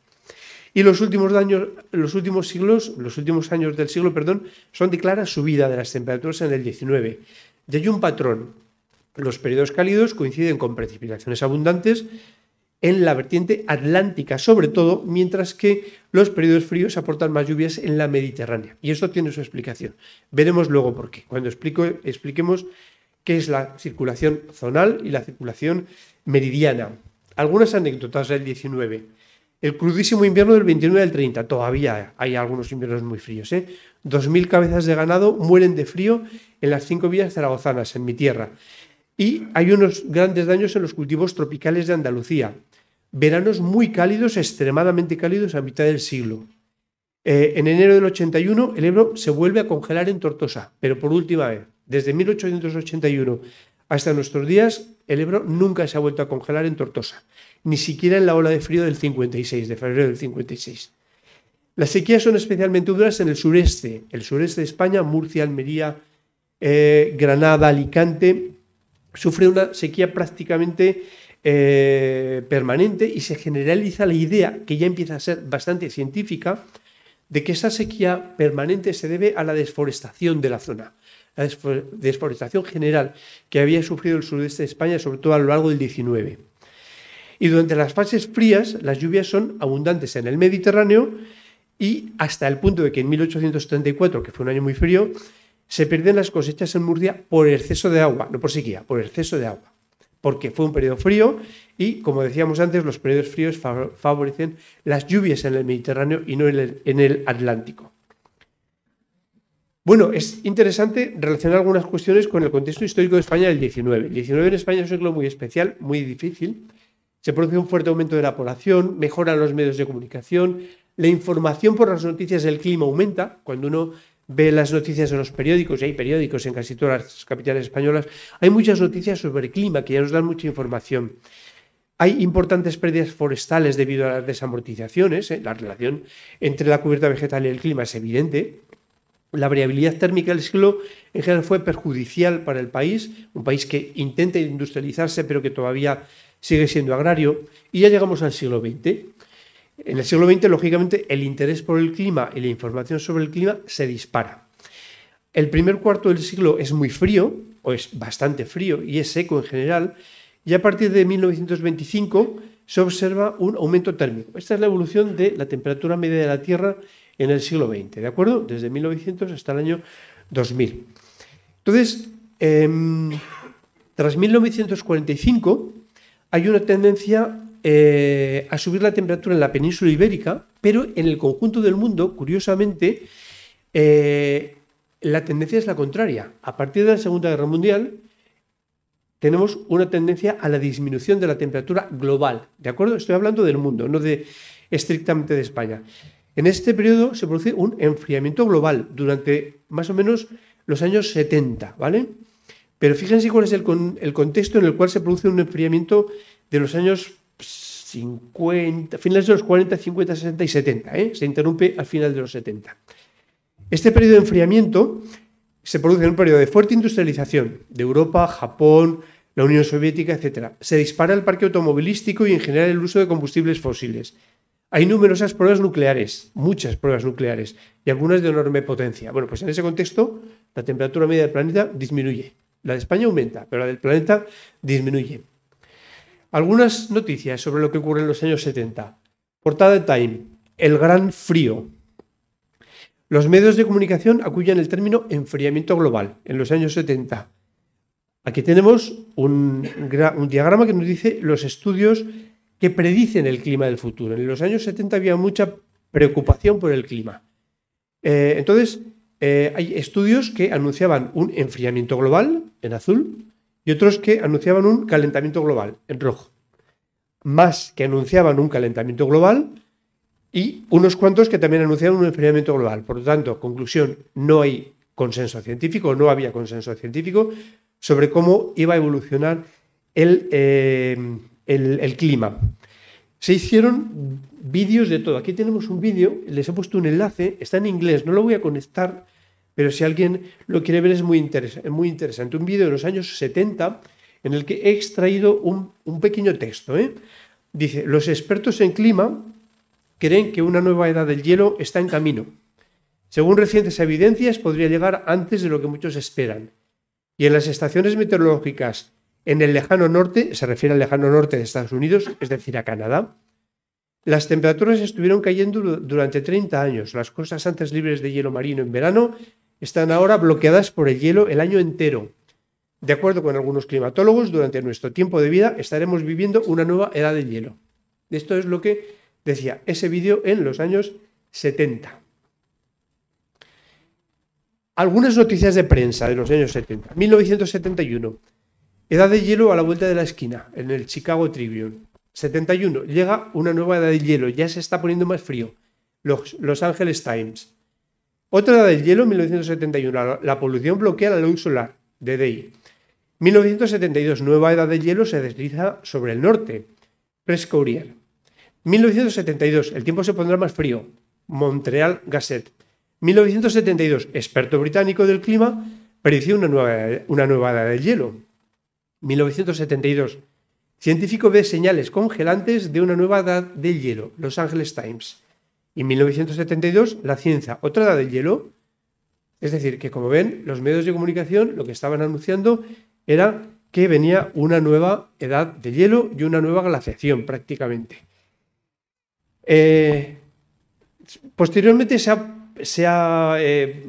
Y los últimos, años, los últimos siglos, los últimos años del siglo, perdón, son de clara subida de las temperaturas en el 19. De hay un patrón. Los periodos cálidos coinciden con precipitaciones abundantes en la vertiente atlántica, sobre todo, mientras que los periodos fríos aportan más lluvias en la Mediterránea. Y esto tiene su explicación. Veremos luego por qué, cuando explico, expliquemos qué es la circulación zonal y la circulación meridiana. Algunas anécdotas del 19. El crudísimo invierno del 29 al 30, todavía hay algunos inviernos muy fríos. ¿eh? Dos 2.000 cabezas de ganado mueren de frío en las cinco vías zaragozanas, en mi tierra. Y hay unos grandes daños en los cultivos tropicales de Andalucía veranos muy cálidos, extremadamente cálidos a mitad del siglo. Eh, en enero del 81 el Ebro se vuelve a congelar en Tortosa, pero por última vez. Desde 1881 hasta nuestros días, el Ebro nunca se ha vuelto a congelar en Tortosa, ni siquiera en la ola de frío del 56, de febrero del 56. Las sequías son especialmente duras en el sureste, el sureste de España, Murcia, Almería, eh, Granada, Alicante, sufre una sequía prácticamente eh, permanente y se generaliza la idea, que ya empieza a ser bastante científica, de que esa sequía permanente se debe a la desforestación de la zona. La desforestación general que había sufrido el sudeste de España, sobre todo a lo largo del 19. Y durante las fases frías, las lluvias son abundantes en el Mediterráneo y hasta el punto de que en 1834, que fue un año muy frío, se pierden las cosechas en Murcia por exceso de agua, no por sequía, por exceso de agua porque fue un periodo frío y, como decíamos antes, los periodos fríos favorecen las lluvias en el Mediterráneo y no en el, Atlántico. Bueno, es interesante relacionar algunas cuestiones con el contexto histórico de España del 19. El 19 en España es un siglo muy especial, muy difícil. Se produce un fuerte aumento de la población, mejoran los medios de comunicación, la información por las noticias del clima aumenta. Cuando uno ve las noticias en los periódicos, y hay periódicos en casi todas las capitales españolas, hay muchas noticias sobre el clima que ya nos dan mucha información. Hay importantes pérdidas forestales debido a las desamortizaciones, ¿eh? la relación entre la cubierta vegetal y el clima es evidente. La variabilidad térmica del siglo en general fue perjudicial para el país, un país que intenta industrializarse pero que todavía sigue siendo agrario, y ya llegamos al siglo XX. En el siglo XX, lógicamente, el interés por el clima y la información sobre el clima se dispara. El primer cuarto del siglo es muy frío, o es bastante frío, y es seco en general, y a partir de 1925 se observa un aumento térmico. Esta es la evolución de la temperatura media de la Tierra en el siglo XX, ¿de acuerdo? Desde 1900 hasta el año 2000. Entonces, em, tras 1945 hay una tendencia eh, a subir la temperatura en la península ibérica, pero en el conjunto del mundo, curiosamente, eh, la tendencia es la contraria. A partir de la Segunda Guerra Mundial, tenemos una tendencia a la disminución de la temperatura global. ¿De acuerdo? Estoy hablando del mundo, no de estrictamente de España. En este periodo se produce un enfriamiento global durante más o menos los años 70, ¿vale? Pero fíjense cuál es el contexto en el cual se produce un enfriamiento de los años 50, finales de los 40, 50, 60 y 70. ¿eh? Se interrumpe al final de los 70. Este periodo de enfriamiento se produce en un periodo de fuerte industrialización de Europa, Japón, la Unión Soviética, etc. Se dispara el parque automovilístico y en general el uso de combustibles fósiles. Hay numerosas pruebas nucleares, muchas pruebas nucleares, y algunas de enorme potencia. Bueno, pues en ese contexto, la temperatura media del planeta disminuye. La de España aumenta, pero la del planeta disminuye. Algunas noticias sobre lo que ocurre en los años 70. Portada de Time. El gran frío. Los medios de comunicación acuñan el término enfriamiento global en los años 70. Aquí tenemos un, diagrama que nos dice los estudios que predicen el clima del futuro. En los años 70 había mucha preocupación por el clima. Eh, entonces, eh, hay estudios que anunciaban un enfriamiento global, en azul, y otros que anunciaban un calentamiento global, en rojo. Más que anunciaban un calentamiento global y unos cuantos que también anunciaban un enfriamiento global. Por lo tanto, conclusión, no hay consenso científico, no había consenso científico sobre cómo iba a evolucionar el, eh, el clima. Se hicieron vídeos de todo. Aquí tenemos un vídeo, les he puesto un enlace, está en inglés, no lo voy a conectar pero si alguien lo quiere ver es muy, interesante. Un vídeo de los años 70 en el que he extraído un, pequeño texto. ¿eh? Dice, los expertos en clima creen que una nueva edad del hielo está en camino. Según recientes evidencias, podría llegar antes de lo que muchos esperan. Y en las estaciones meteorológicas en el lejano norte, se refiere al lejano norte de Estados Unidos, es decir, a Canadá, las temperaturas estuvieron cayendo durante 30 años. Las costas antes libres de hielo marino en verano están ahora bloqueadas por el hielo el año entero. De acuerdo con algunos climatólogos, durante nuestro tiempo de vida estaremos viviendo una nueva edad de hielo. Esto es lo que decía ese vídeo en los años 70. Algunas noticias de prensa de los años 70. 1971. Edad de hielo a la vuelta de la esquina, en el Chicago Tribune. 71. Llega una nueva edad de hielo, ya se está poniendo más frío. Los, los Angeles Times. Otra edad del hielo, 1971, la polución bloquea la luz solar, DDI. 1972, nueva edad del hielo se desliza sobre el norte, Prescourier. 1972, el tiempo se pondrá más frío, Montreal Gazette. 1972, experto británico del clima, predice una nueva, una nueva edad del hielo. 1972, científico ve señales congelantes de una nueva edad del hielo, Los Angeles Times. Y en 1972, la ciencia, otra edad del hielo. Es decir, que como ven, los medios de comunicación lo que estaban anunciando era que venía una nueva edad de hielo y una nueva glaciación prácticamente. Eh, posteriormente se ha, eh,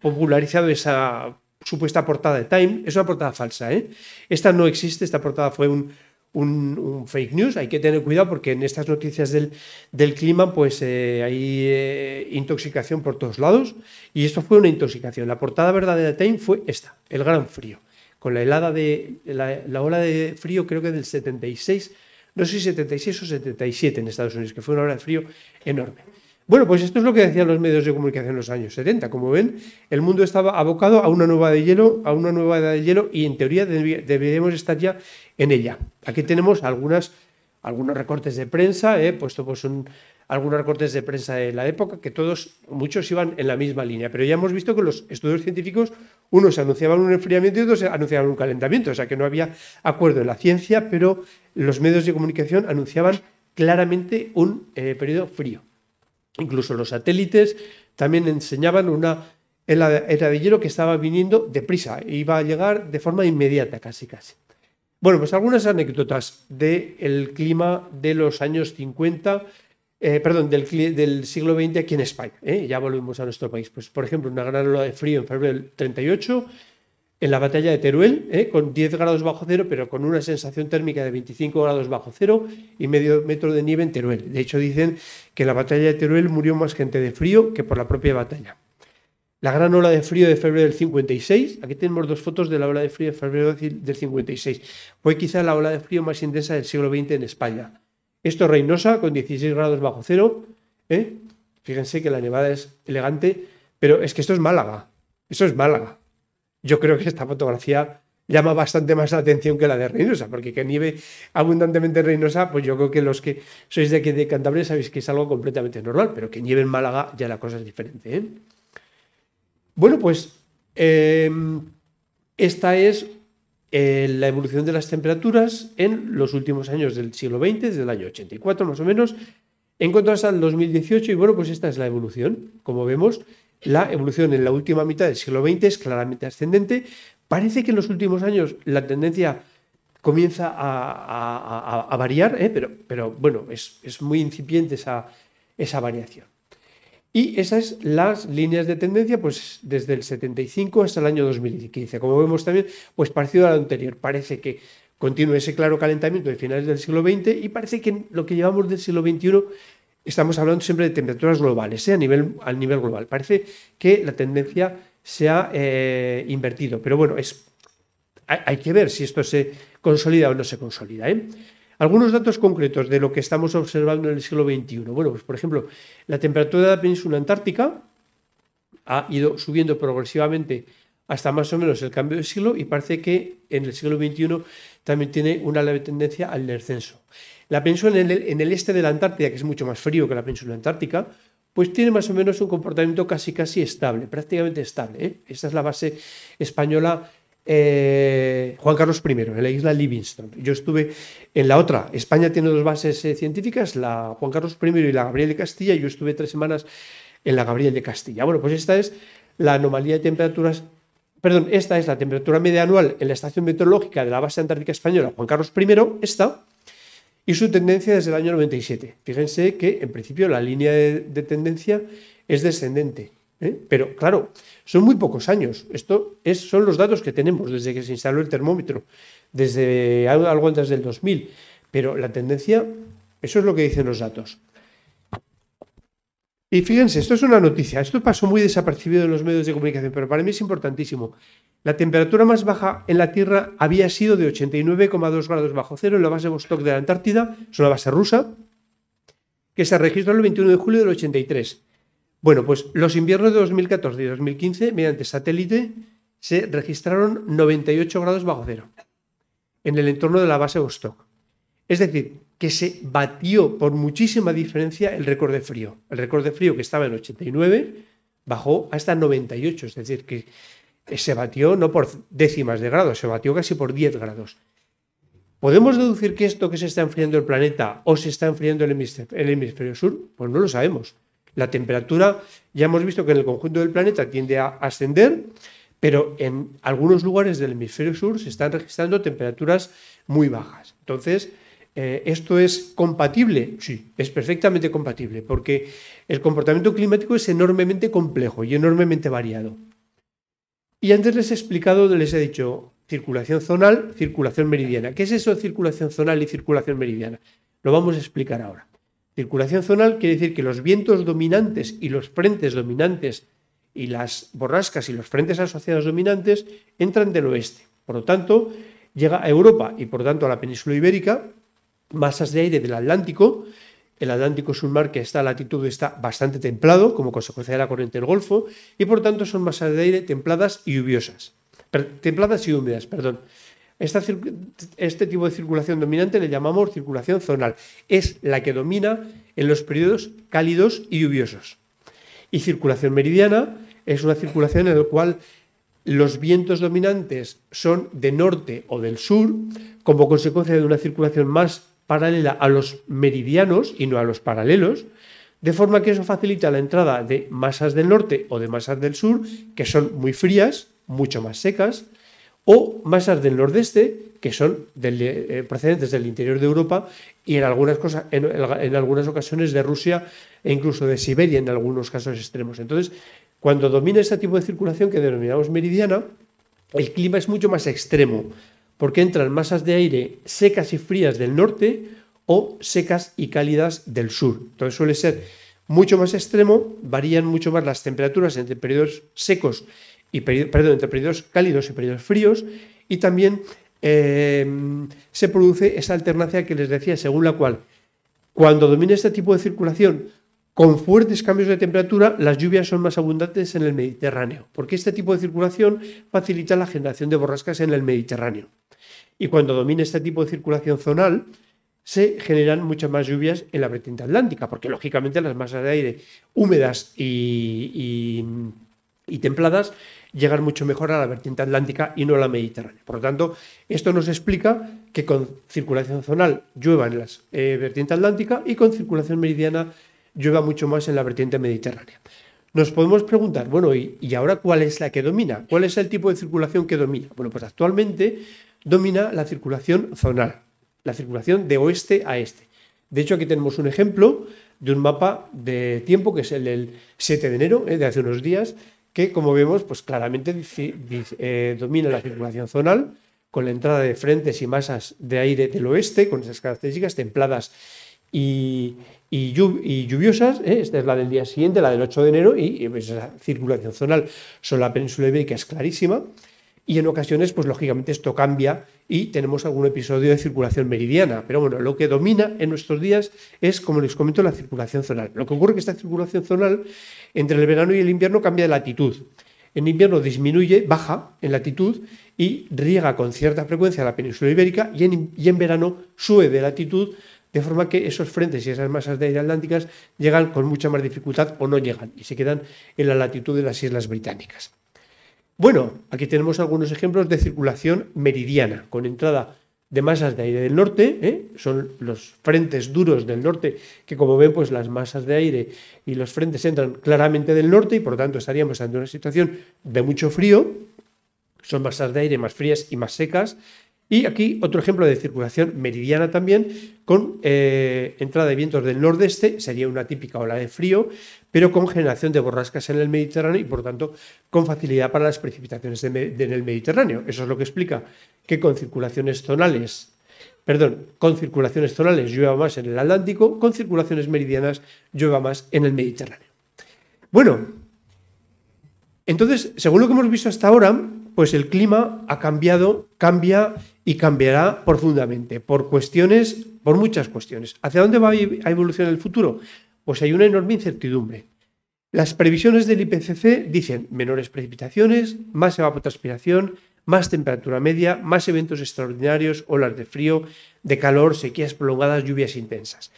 popularizado esa supuesta portada de Time. Es una portada falsa. ¿eh? Esta no existe, esta portada fue un un, fake news. Hay que tener cuidado porque en estas noticias del, clima pues eh, hay eh, intoxicación por todos lados y esto fue una intoxicación. La portada verdadera de Time fue esta, el gran frío, con la helada de la, la ola de frío creo que del 76, no sé si 76 o 77 en Estados Unidos, que fue una ola de frío enorme. Bueno, pues esto es lo que decían los medios de comunicación en los años 70. Como ven, el mundo estaba abocado a una nueva de hielo, a una nueva edad de hielo, y en teoría deberíamos estar ya en ella. Aquí tenemos algunas, algunos recortes de prensa, he ¿eh? puesto pues un, algunos recortes de prensa de la época, que todos, muchos iban en la misma línea. Pero ya hemos visto que los estudios científicos, unos anunciaban un enfriamiento y otros anunciaban un calentamiento, o sea que no había acuerdo en la ciencia, pero los medios de comunicación anunciaban claramente un eh, periodo frío incluso los satélites, también enseñaban una, el hielo que estaba viniendo deprisa, iba a llegar de forma inmediata casi casi. Bueno, pues algunas anécdotas del clima de los años 50, eh, perdón, del, siglo XX aquí en España. ¿eh? Ya volvemos a nuestro país. Pues, por ejemplo, una gran ola de frío en febrero del 38 en la batalla de Teruel, ¿eh? con 10 grados bajo cero, pero con una sensación térmica de 25 grados bajo cero y medio metro de nieve en Teruel. De hecho, dicen que en la batalla de Teruel murió más gente de frío que por la propia batalla. La gran ola de frío de febrero del 56, aquí tenemos dos fotos de la ola de frío de febrero del 56, fue quizá la ola de frío más intensa del siglo XX en España. Esto es Reynosa, con 16 grados bajo cero, ¿eh? fíjense que la nevada es elegante, pero es que esto es Málaga, esto es Málaga yo creo que esta fotografía llama bastante más la atención que la de Reynosa, porque que nieve abundantemente en Reynosa, pues yo creo que los que sois de aquí de Cantabria sabéis que es algo completamente normal, pero que nieve en Málaga ya la cosa es diferente. ¿eh? Bueno, pues em, esta es eh, la evolución de las temperaturas en los últimos años del siglo XX, desde el año 84 más o menos, en cuanto hasta 2018, y bueno, pues esta es la evolución, como vemos la evolución en la última mitad del siglo XX es claramente ascendente. Parece que en los últimos años la tendencia comienza a, variar, ¿eh? pero, bueno, es, muy incipiente esa, variación. Y esas las líneas de tendencia, pues desde el 75 hasta el año 2015. Como vemos también, pues parecido lo anterior, parece que continúa ese claro calentamiento de finales del siglo XX y parece que lo que llevamos del siglo XXI estamos hablando siempre de temperaturas globales, sea ¿eh? a, nivel, nivel global. Parece que la tendencia se ha eh, invertido, pero bueno, es, hay, que ver si esto se consolida o no se consolida. ¿eh? Algunos datos concretos de lo que estamos observando en el siglo XXI. Bueno, pues por ejemplo, la temperatura de la península antártica ha ido subiendo progresivamente hasta más o menos el cambio de siglo y parece que en el siglo XXI también tiene una leve tendencia al descenso. La península en el, este de la Antártida, que es mucho más frío que la península antártica, pues tiene más o menos un comportamiento casi casi estable, prácticamente estable. ¿eh? Esta es la base española eh, Juan Carlos I, en la isla Livingston. Yo estuve en la otra. España tiene dos bases eh, científicas, la Juan Carlos I y la Gabriel de Castilla. Yo estuve tres semanas en la Gabriel de Castilla. Bueno, pues esta es la anomalía de temperaturas. Perdón, esta es la temperatura media anual en la estación meteorológica de la base antártica española Juan Carlos I. Esta y su tendencia desde el año 97. Fíjense que en principio la línea de, tendencia es descendente. ¿eh? Pero claro, son muy pocos años. Esto es, son los datos que tenemos desde que se instaló el termómetro, desde algo antes del 2000. Pero la tendencia, eso es lo que dicen los datos. Y fíjense, esto es una noticia, esto pasó muy desapercibido en los medios de comunicación, pero para mí es importantísimo. La temperatura más baja en la Tierra había sido de 89,2 grados bajo cero en la base Vostok de la Antártida, es una base rusa, que se registró el 21 de julio del 83. Bueno, pues los inviernos de 2014 y 2015, mediante satélite, se registraron 98 grados bajo cero en el entorno de la base Vostok. Es decir, que se batió por muchísima diferencia el récord de frío. El récord de frío que estaba en 89 bajó hasta 98, es decir, que se batió no por décimas de grados, se batió casi por 10 grados. ¿Podemos deducir que esto que se está enfriando el planeta o se está enfriando el el hemisferio sur? Pues no lo sabemos. La temperatura ya hemos visto que en el conjunto del planeta tiende a ascender, pero en algunos lugares del hemisferio sur se están registrando temperaturas muy bajas. Entonces, eh, ¿Esto es compatible? Sí, es perfectamente compatible, porque el comportamiento climático es enormemente complejo y enormemente variado. Y antes les he explicado, les he dicho circulación zonal, circulación meridiana. ¿Qué es eso circulación zonal y circulación meridiana? Lo vamos a explicar ahora. Circulación zonal quiere decir que los vientos dominantes y los frentes dominantes y las borrascas y los frentes asociados dominantes entran del oeste. Por lo tanto, llega a Europa y por lo tanto a la península ibérica masas de aire del Atlántico. El Atlántico es un mar que está a latitud está bastante templado, como consecuencia de la corriente del Golfo, y por tanto son masas de aire templadas y lluviosas. Templadas y húmedas, perdón. este tipo de circulación dominante le llamamos circulación zonal. Es la que domina en los periodos cálidos y lluviosos. Y circulación meridiana es una circulación en la cual los vientos dominantes son de norte o del sur, como consecuencia de una circulación más paralela a los meridianos y no a los paralelos, de forma que eso facilita la entrada de masas del norte o de masas del sur, que son muy frías, mucho más secas, o masas del nordeste, que son eh, procedentes del interior de Europa y en algunas, cosas, en, en algunas ocasiones de Rusia e incluso de Siberia en algunos casos extremos. Entonces, cuando domina este tipo de circulación que denominamos meridiana, el clima es mucho más extremo, porque entran masas de aire secas y frías del norte o secas y cálidas del sur. Entonces suele ser mucho más extremo, varían mucho más las temperaturas entre periodos secos y entre periodos cálidos y periodos fríos y también em, se produce esa alternancia que les decía según la cual cuando domina este tipo de circulación con fuertes cambios de temperatura, las lluvias son más abundantes en el Mediterráneo, porque este tipo de circulación facilita la generación de borrascas en el Mediterráneo. Y cuando domina este tipo de circulación zonal, se generan muchas más lluvias en la vertiente atlántica, porque lógicamente las masas de aire húmedas y, templadas llegan mucho mejor a la vertiente atlántica y no a la mediterránea. Por lo tanto, esto nos explica que con circulación zonal llueva en la eh, vertiente atlántica y con circulación meridiana llueva mucho más en la vertiente mediterránea. Nos podemos preguntar, bueno, ¿y, ahora cuál es la que domina? ¿Cuál es el tipo de circulación que domina? Bueno, pues actualmente domina la circulación zonal, la circulación de oeste a este. De hecho, aquí tenemos un ejemplo de un mapa de tiempo, que es el del 7 de enero, eh, de hace unos días, que como vemos, pues claramente eh, domina la circulación zonal, con la entrada de frentes y masas de aire del oeste, con esas características templadas y, lluviosas. Eh, esta es la del día siguiente, la del 8 de enero, y, y esa circulación zonal sobre la península ibérica es clarísima. Y en ocasiones, pues lógicamente esto cambia y tenemos algún episodio de circulación meridiana. Pero bueno, lo que domina en nuestros días es, como les comento, la circulación zonal. Lo que ocurre es que esta circulación zonal entre el verano y el invierno cambia de latitud. En invierno disminuye, baja en latitud y riega con cierta frecuencia la península ibérica y en, y en verano sube de latitud de forma que esos frentes y esas masas de aire atlánticas llegan con mucha más dificultad o no llegan y se quedan en la latitud de las islas británicas. Bueno, aquí tenemos algunos ejemplos de circulación meridiana, con entrada de masas de aire del norte, ¿eh? son los frentes duros del norte, que como ven, pues las masas de aire y los frentes entran claramente del norte y por lo tanto estaríamos ante una situación de mucho frío, son masas de aire más frías y más secas, y aquí otro ejemplo de circulación meridiana también, con eh, entrada de vientos del nordeste, sería una típica ola de frío, pero con generación de borrascas en el Mediterráneo y por tanto con facilidad para las precipitaciones en el Mediterráneo. Eso es lo que explica que con circulaciones zonales, perdón, con circulaciones zonales llueva más en el Atlántico, con circulaciones meridianas llueva más en el Mediterráneo. Bueno, entonces, según lo que hemos visto hasta ahora, pues el clima ha cambiado, cambia y cambiará profundamente por cuestiones, por muchas cuestiones. ¿Hacia dónde va a evolucionar el futuro? Pues hay una enorme incertidumbre. Las previsiones del IPCC dicen menores precipitaciones, más evapotranspiración, más temperatura media, más eventos extraordinarios, olas de frío, de calor, sequías prolongadas, lluvias intensas.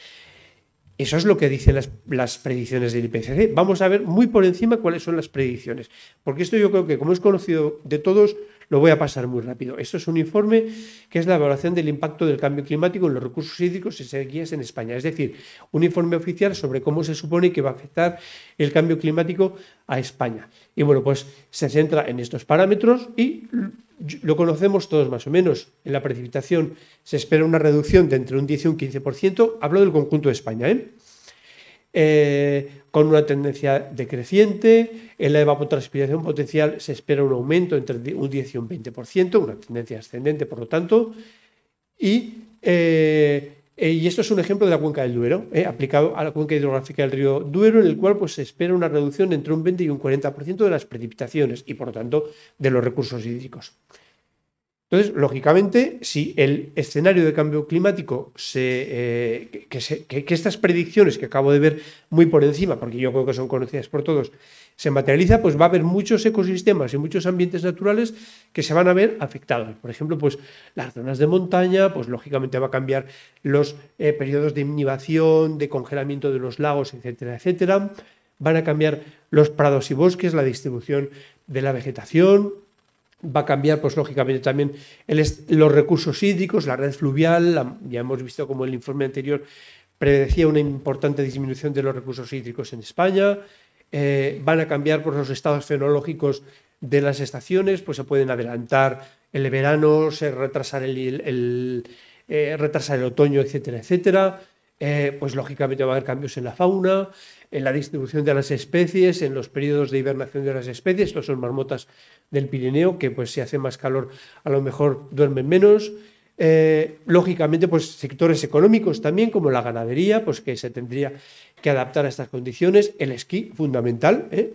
Eso es lo que dicen las, predicciones del IPCC. Vamos a ver muy por encima cuáles son las predicciones, porque esto yo creo que como es conocido de todos, lo voy a pasar muy rápido. Esto es un informe que es la evaluación del impacto del cambio climático en los recursos hídricos y sequías en España. Es decir, un informe oficial sobre cómo se supone que va a afectar el cambio climático a España. Y bueno, pues se centra en estos parámetros y lo conocemos todos más o menos. En la precipitación se espera una reducción de entre un 10 y un 15%. Hablo del conjunto de España, ¿eh? Eh, con una tendencia decreciente. En la evapotranspiración potencial se espera un aumento entre un 10 y un 20%, una tendencia ascendente, por lo tanto. Eh, eh, y, esto es un ejemplo de la cuenca del Duero, aplicado a la cuenca hidrográfica del río Duero, en el cual pues, se espera una reducción entre un 20 y un 40% de las precipitaciones y, por lo tanto, de los recursos hídricos. Entonces, lógicamente, si el escenario de cambio climático se, eh, que, estas predicciones que acabo de ver muy por encima, porque yo creo que son conocidas por todos, se materializa, pues va a haber muchos ecosistemas y muchos ambientes naturales que se van a ver afectados. Por ejemplo, pues las zonas de montaña, pues lógicamente va a cambiar los eh, periodos de inhibición, de congelamiento de los lagos, etcétera, etcétera. Van a cambiar los prados y bosques, la distribución de la vegetación, va a cambiar, pues lógicamente también los recursos hídricos, la red fluvial, ya hemos visto como el informe anterior predecía una importante disminución de los recursos hídricos en España, eh, van a cambiar por pues, los estados fenológicos de las estaciones, pues se pueden adelantar el verano, se retrasar el, eh, retrasar el otoño, etcétera, etcétera. Eh, pues lógicamente va a haber cambios en la fauna, en la distribución de las especies, en los periodos de hibernación de las especies, los son marmotas del Pirineo, que pues si hace más calor a lo mejor duermen menos. Eh, lógicamente, pues sectores económicos también, como la ganadería, pues que se tendría que adaptar a estas condiciones, el esquí, fundamental. ¿eh?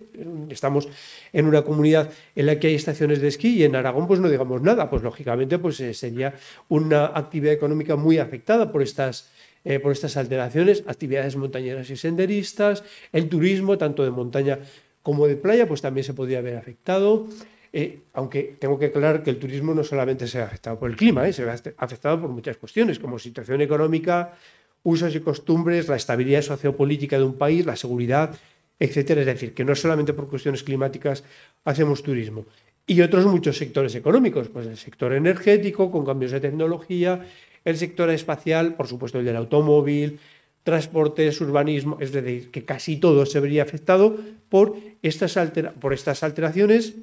Estamos en una comunidad en la que hay estaciones de esquí y en Aragón pues no digamos nada, pues lógicamente pues, sería una actividad económica muy afectada por estas eh, por estas alteraciones, actividades montañeras y senderistas, el turismo, tanto de montaña como de playa, pues también se podría haber afectado. Eh, aunque tengo que aclarar que el turismo no solamente se ha afectado por el clima, eh, se ha afectado por muchas cuestiones, como situación económica, usos y costumbres, la estabilidad sociopolítica de un país, la seguridad, etcétera. Es decir, que no solamente por cuestiones climáticas hacemos turismo. Y otros muchos sectores económicos, pues el sector energético, con cambios de tecnología, el sector espacial, por supuesto el del automóvil, transportes, urbanismo, es decir, que casi todo se vería afectado por estas, por estas alteraciones.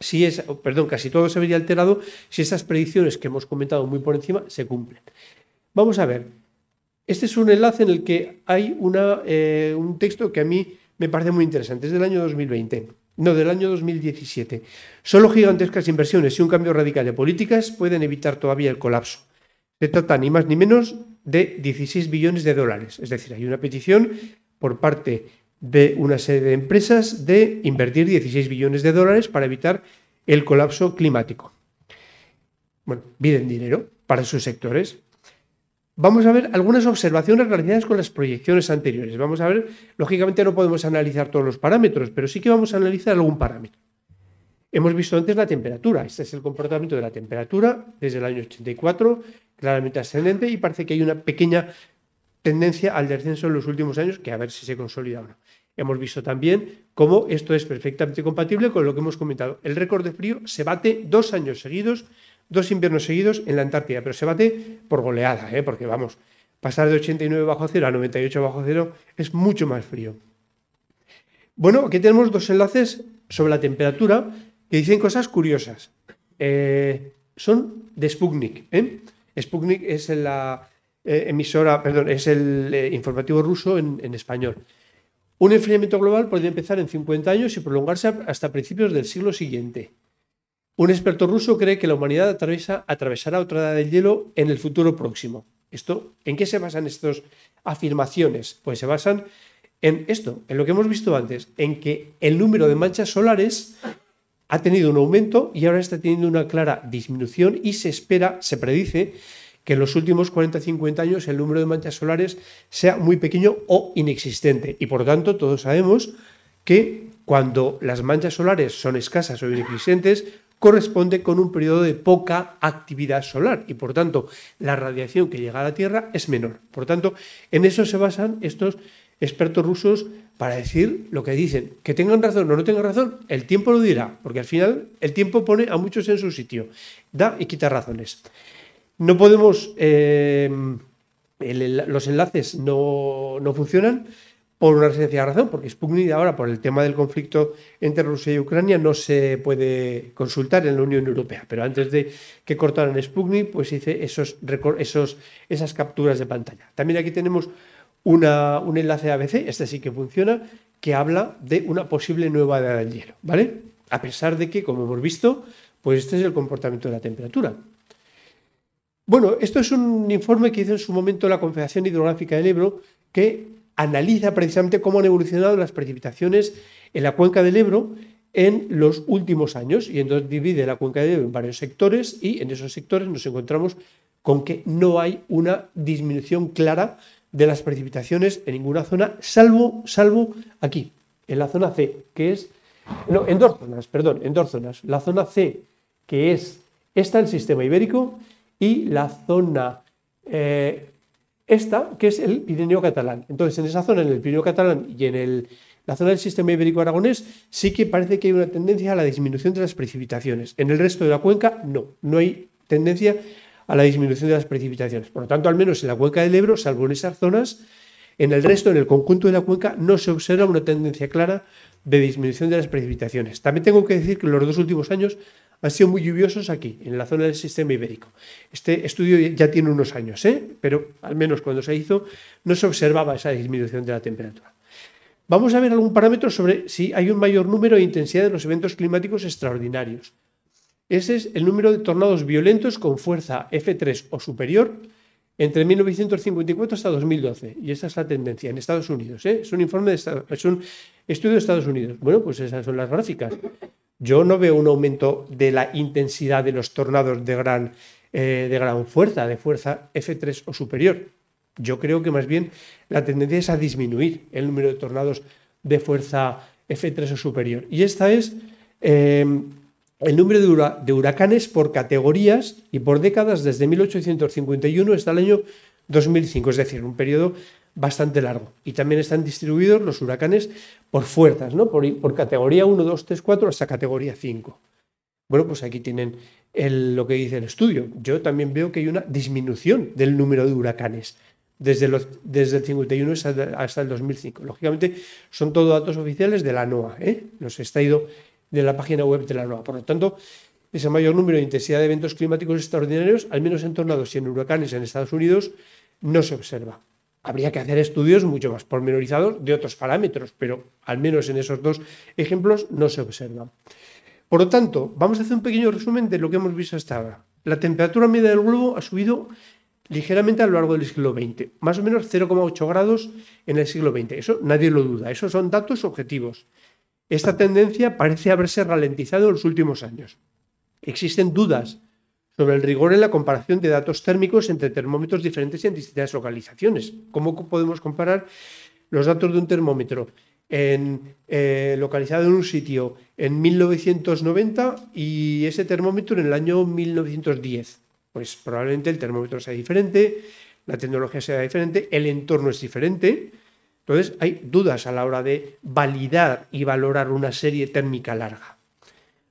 Si es, perdón, casi todo se vería alterado si estas predicciones que hemos comentado muy por encima se cumplen. Vamos a ver, este es un enlace en el que hay una, eh, un texto que a mí me parece muy interesante, es del año 2020, no, del año 2017. Solo gigantescas inversiones y un cambio radical de políticas pueden evitar todavía el colapso. Se trata ni más ni menos de 16 billones de dólares. Es decir, hay una petición por parte de una serie de empresas de invertir 16 billones de dólares para evitar el colapso climático. Bueno, piden dinero para sus sectores. Vamos a ver algunas observaciones relacionadas con las proyecciones anteriores. Vamos a ver, lógicamente no podemos analizar todos los parámetros, pero sí que vamos a analizar algún parámetro. Hemos visto antes la temperatura, este es el comportamiento de la temperatura desde el año 84, claramente ascendente y parece que hay una pequeña tendencia al descenso en los últimos años, que a ver si se consolida o no. Hemos visto también cómo esto es perfectamente compatible con lo que hemos comentado. El récord de frío se bate dos años seguidos, dos inviernos seguidos en la Antártida, pero se bate por goleada, ¿eh? porque vamos, pasar de 89 bajo cero a 98 bajo cero es mucho más frío. Bueno, aquí tenemos dos enlaces sobre la temperatura que dicen cosas curiosas. Eh, son de Sputnik. ¿eh? Sputnik es la eh, emisora, perdón, es el eh, informativo ruso en, español. Un enfriamiento global podría empezar en 50 años y prolongarse hasta principios del siglo siguiente. Un experto ruso cree que la humanidad atravesará otra edad del hielo en el futuro próximo. Esto, ¿En qué se basan estas afirmaciones? Pues se basan en esto, en lo que hemos visto antes, en que el número de manchas solares ha tenido un aumento y ahora está teniendo una clara disminución y se espera, se predice, que en los últimos 40-50 años el número de manchas solares sea muy pequeño o inexistente. Y por tanto, todos sabemos que cuando las manchas solares son escasas o inexistentes, corresponde con un periodo de poca actividad solar y por tanto la radiación que llega a la Tierra es menor. Por tanto, en eso se basan estos expertos rusos para decir lo que dicen. Que tengan razón o no tengan razón, el tiempo lo dirá, porque al final el tiempo pone a muchos en su sitio, da y quita razones. No podemos, eh, los enlaces no, funcionan por una de razón, porque Sputnik ahora por el tema del conflicto entre Rusia y Ucrania no se puede consultar en la Unión Europea, pero antes de que cortaran Sputnik, pues hice esos, esos, esas capturas de pantalla. También aquí tenemos un enlace ABC, este sí que funciona, que habla de una posible nueva edad del hielo, ¿vale? A pesar de que, como hemos visto, pues este es el comportamiento de la temperatura. Bueno, esto es un informe que hizo en su momento la Confederación Hidrográfica del Ebro, que analiza precisamente cómo han evolucionado las precipitaciones en la cuenca del Ebro en los últimos años. Y entonces divide la cuenca del Ebro en varios sectores y en esos sectores nos encontramos con que no hay una disminución clara de las precipitaciones en ninguna zona, salvo, salvo aquí, en la zona C, que es... No, en dos zonas, perdón, en dos zonas. La zona C, que es esta, el sistema ibérico, y la zona eh, esta, que es el Pirineo catalán. Entonces, en esa zona, en el Pirineo catalán y en el, la zona del sistema ibérico-aragonés, sí que parece que hay una tendencia a la disminución de las precipitaciones. En el resto de la cuenca, no, no hay tendencia a la disminución de las precipitaciones. Por lo tanto, al menos en la cuenca del Ebro, salvo en esas zonas, en el resto, en el conjunto de la cuenca, no se observa una tendencia clara de disminución de las precipitaciones. También tengo que decir que en los dos últimos años han sido muy lluviosos aquí, en la zona del sistema ibérico. Este estudio ya tiene unos años, ¿eh? pero al menos cuando se hizo no se observaba esa disminución de la temperatura. Vamos a ver algún parámetro sobre si hay un mayor número e intensidad de los eventos climáticos extraordinarios. Ese es el número de tornados violentos con fuerza F3 o superior entre 1954 hasta 2012. Y esa es la tendencia en Estados Unidos. ¿eh? Es un informe de es un estudio de Estados Unidos. Bueno, pues esas son las gráficas. Yo no veo un aumento de la intensidad de los tornados de gran, eh, de gran fuerza, de fuerza F3 o superior. Yo creo que más bien la tendencia es a disminuir el número de tornados de fuerza F3 o superior. Y esta es eh, el número de, huracanes por categorías y por décadas desde 1851 hasta el año 2005, es decir, un periodo bastante largo. Y también están distribuidos los huracanes por fuerzas, ¿no? por, categoría 1, 2, 3, 4 hasta categoría 5. Bueno, pues aquí tienen lo que dice el estudio. Yo también veo que hay una disminución del número de huracanes desde, el 51 hasta, el 2005. Lógicamente son todos datos oficiales de la NOAA. ¿eh? Nos está ido de la página web de la NOAA. Por lo tanto, ese mayor número de intensidad de eventos climáticos extraordinarios, al menos en tornados y en huracanes en Estados Unidos, no se observa. Habría que hacer estudios mucho más pormenorizados de otros parámetros, pero al menos en esos dos ejemplos no se observa. Por lo tanto, vamos a hacer un pequeño resumen de lo que hemos visto hasta ahora. La temperatura media del globo ha subido ligeramente a lo largo del siglo XX, más o menos 0,8 grados en el siglo XX. Eso nadie lo duda, esos son datos objetivos. Esta tendencia parece haberse ralentizado en los últimos años. Existen dudas sobre el rigor en la comparación de datos térmicos entre termómetros diferentes y en distintas localizaciones. ¿Cómo podemos comparar los datos de un termómetro eh, localizado en un sitio en 1990 y ese termómetro en el año 1910? Pues probablemente el termómetro sea diferente, la tecnología sea diferente, el entorno es diferente entonces hay dudas a la hora de validar y valorar una serie térmica larga.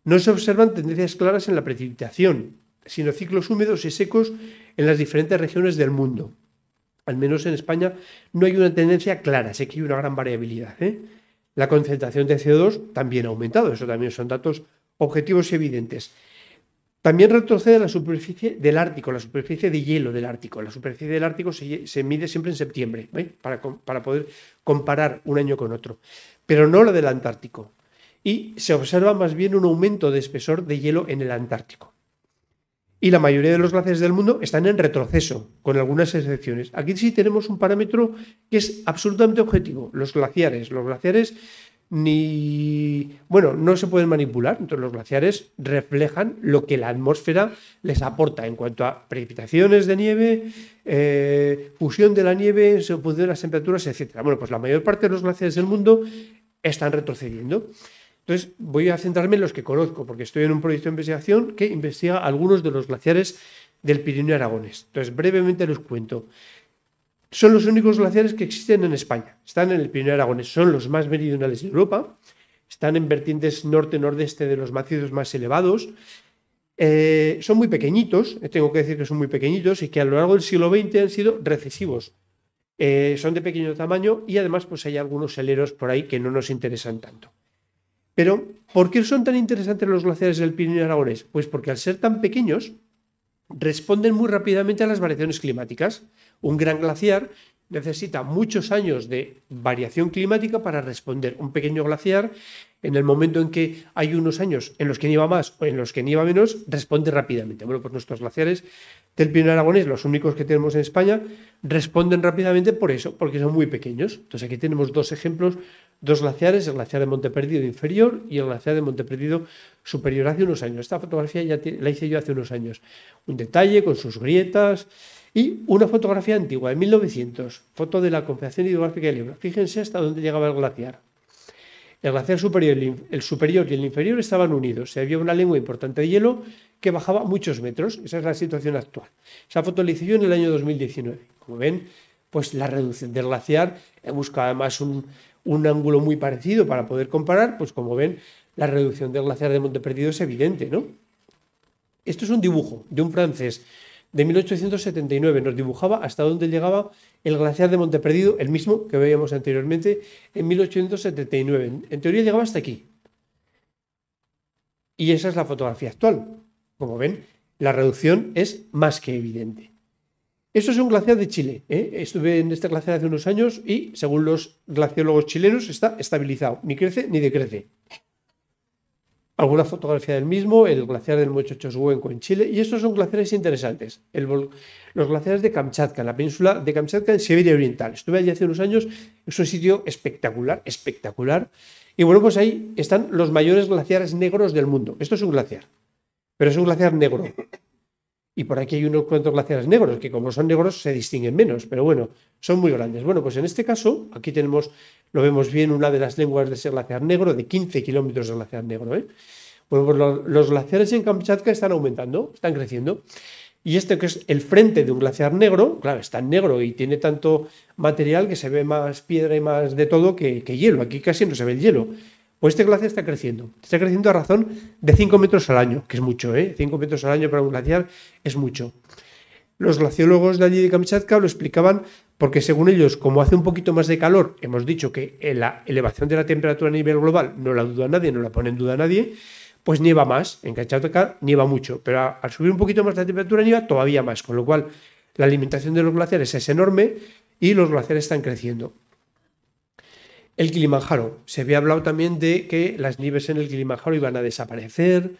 No se observan tendencias claras en la precipitación, sino ciclos húmedos y secos en las diferentes regiones del mundo. Al menos en España no hay una tendencia clara, sé que hay una gran variabilidad. ¿eh? La concentración de CO2 también ha aumentado, eso también son datos objetivos y evidentes. También retrocede la superficie del Ártico, la superficie de hielo del Ártico. La superficie del Ártico se, mide siempre en septiembre, para, para, poder comparar un año con otro, pero no la del Antártico. Y se observa más bien un aumento de espesor de hielo en el Antártico. Y la mayoría de los glaciares del mundo están en retroceso, con algunas excepciones. Aquí sí tenemos un parámetro que es absolutamente objetivo, los glaciares. Los glaciares ni... Bueno, no se pueden manipular, entonces los glaciares reflejan lo que la atmósfera les aporta en cuanto a precipitaciones de nieve, eh, fusión de la nieve, se de las temperaturas, etc. Bueno, pues la mayor parte de los glaciares del mundo están retrocediendo. Entonces voy a centrarme en los que conozco, porque estoy en un proyecto de investigación que investiga algunos de los glaciares del Pirineo Aragones. Entonces brevemente los cuento son los únicos glaciares que existen en España. Están en el Pirineo Aragonés, son los más meridionales de Europa, están en vertientes norte-nordeste de los macizos más elevados. Eh, son muy pequeñitos, eh, tengo que decir que son muy pequeñitos y que a lo largo del siglo XX han sido recesivos. Eh, son de pequeño tamaño y además pues hay algunos heleros por ahí que no nos interesan tanto. Pero, ¿por qué son tan interesantes los glaciares del Pirineo Aragonés? Pues porque al ser tan pequeños, responden muy rápidamente a las variaciones climáticas. Un gran glaciar necesita muchos años de variación climática para responder. Un pequeño glaciar, en el momento en que hay unos años en los que nieva más o en los que nieva menos, responde rápidamente. Bueno, pues nuestros glaciares del Pino Aragonés, los únicos que tenemos en España, responden rápidamente por eso, porque son muy pequeños. Entonces aquí tenemos dos ejemplos, dos glaciares, el glaciar de Monte Perdido inferior y el glaciar de Monte Perdido superior hace unos años. Esta fotografía ya la hice yo hace unos años. Un detalle con sus grietas, y una fotografía antigua, de 1900, foto de la Confederación Hidrográfica del Ebro. Fíjense hasta dónde llegaba el glaciar. El glaciar superior, el superior y el inferior estaban unidos. Se había una lengua importante de hielo que bajaba muchos metros. Esa es la situación actual. Esa foto la hice yo en el año 2019. Como ven, pues la reducción del glaciar. He eh, buscado además un, ángulo muy parecido para poder comparar. Pues como ven, la reducción del glaciar de Monte Perdido es evidente, ¿no? Esto es un dibujo de un francés de 1879. Nos dibujaba hasta dónde llegaba el glaciar de Monte Perdido, el mismo que veíamos anteriormente, en 1879. En teoría llegaba hasta aquí. Y esa es la fotografía actual. Como ven, la reducción es más que evidente. Esto es un glaciar de Chile. ¿eh? Estuve en este glaciar hace unos años y, según los glaciólogos chilenos, está estabilizado. Ni crece ni decrece alguna fotografía del mismo, el glaciar del Choshuenco en Chile, y estos son glaciares interesantes. los glaciares de Kamchatka, la península de Kamchatka en Siberia Oriental. Estuve allí hace unos años, es un sitio espectacular, espectacular. Y bueno, pues ahí están los mayores glaciares negros del mundo. Esto es un glaciar, pero es un glaciar negro. Y por aquí hay unos cuantos glaciares negros, que como son negros se distinguen menos, pero bueno, son muy grandes. Bueno, pues en este caso, aquí tenemos lo vemos bien una de las lenguas de ese glaciar negro, de 15 kilómetros de glaciar negro. ¿eh? pues los, glaciares en Kamchatka están aumentando, están creciendo. Y este que es el frente de un glaciar negro, claro, está negro y tiene tanto material que se ve más piedra y más de todo que, hielo. Aquí casi no se ve el hielo. Pues este glaciar está creciendo. Está creciendo a razón de 5 metros al año, que es mucho, ¿eh? 5 metros al año para un glaciar es mucho los glaciólogos de allí de Kamchatka lo explicaban porque según ellos, como hace un poquito más de calor, hemos dicho que la elevación de la temperatura a nivel global no la duda nadie, no la pone en duda nadie, pues nieva más. En Kamchatka nieva mucho, pero al subir un poquito más la temperatura nieva todavía más, con lo cual la alimentación de los glaciares es enorme y los glaciares están creciendo. El Kilimanjaro. Se había hablado también de que las nieves en el Kilimanjaro iban a desaparecer,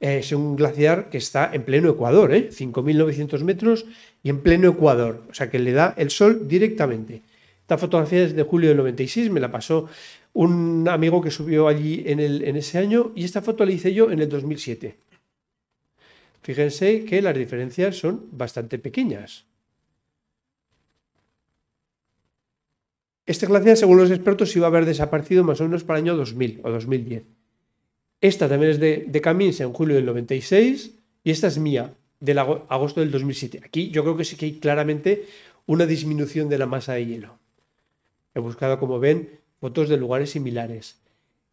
eh, es un glaciar que está en pleno Ecuador, ¿eh? 5.900 metros y en pleno Ecuador, o sea que le da el sol directamente. Esta fotografía es de julio del 96, me la pasó un amigo que subió allí en, en ese año y esta foto la hice yo en el 2007. Fíjense que las diferencias son bastante pequeñas. Este glaciar, según los expertos, iba a haber desaparecido más o menos para el año 2000 o 2010. Esta también es de, Camins en julio del 96 y esta es mía, del agosto del 2007. Aquí yo creo que sí que hay claramente una disminución de la masa de hielo. He buscado, como ven, fotos de lugares similares.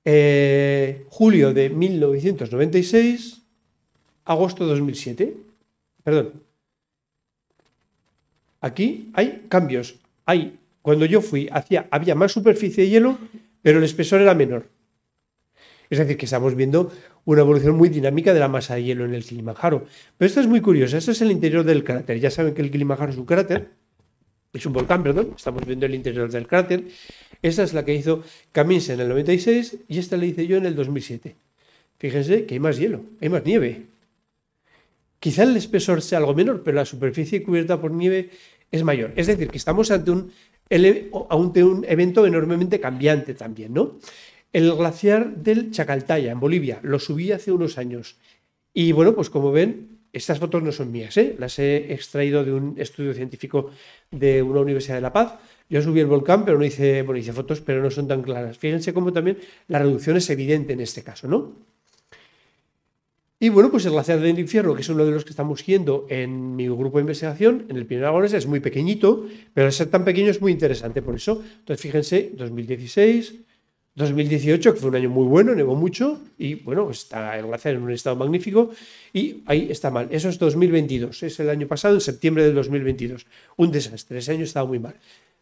Eh, julio de 1996, agosto 2007. Perdón. Aquí hay cambios. Hay, cuando yo fui, había más superficie de hielo, pero el espesor era menor. Es decir, que estamos viendo una evolución muy dinámica de la masa de hielo en el Kilimanjaro. Pero esto es muy curioso, esto es el interior del cráter. Ya saben que el Kilimanjaro es un cráter, es un volcán, perdón, estamos viendo el interior del cráter. Esta es la que hizo Camins en el 96 y esta la hice yo en el 2007. Fíjense que hay más hielo, hay más nieve. Quizá el espesor sea algo menor, pero la superficie cubierta por nieve es mayor. Es decir, que estamos ante un, ante un evento enormemente cambiante también, ¿no? el glaciar del Chacaltaya, en Bolivia. Lo subí hace unos años. Y bueno, pues como ven, estas fotos no son mías, ¿eh? las he extraído de un estudio científico de una universidad de La Paz. Yo subí el volcán, pero no hice, bueno, hice fotos, pero no son tan claras. Fíjense cómo también la reducción es evidente en este caso, ¿no? Y bueno, pues el glaciar del infierno, que es uno de los que estamos viendo en mi grupo de investigación, en el primer es muy pequeñito, pero al ser tan pequeño es muy interesante por eso. Entonces, fíjense, 2016, 2018, que fue un año muy bueno, nevó mucho y bueno, está el glaciar en un estado magnífico y ahí está mal. Eso es 2022, es el año pasado, en septiembre del 2022. Un desastre, ese año estaba muy mal.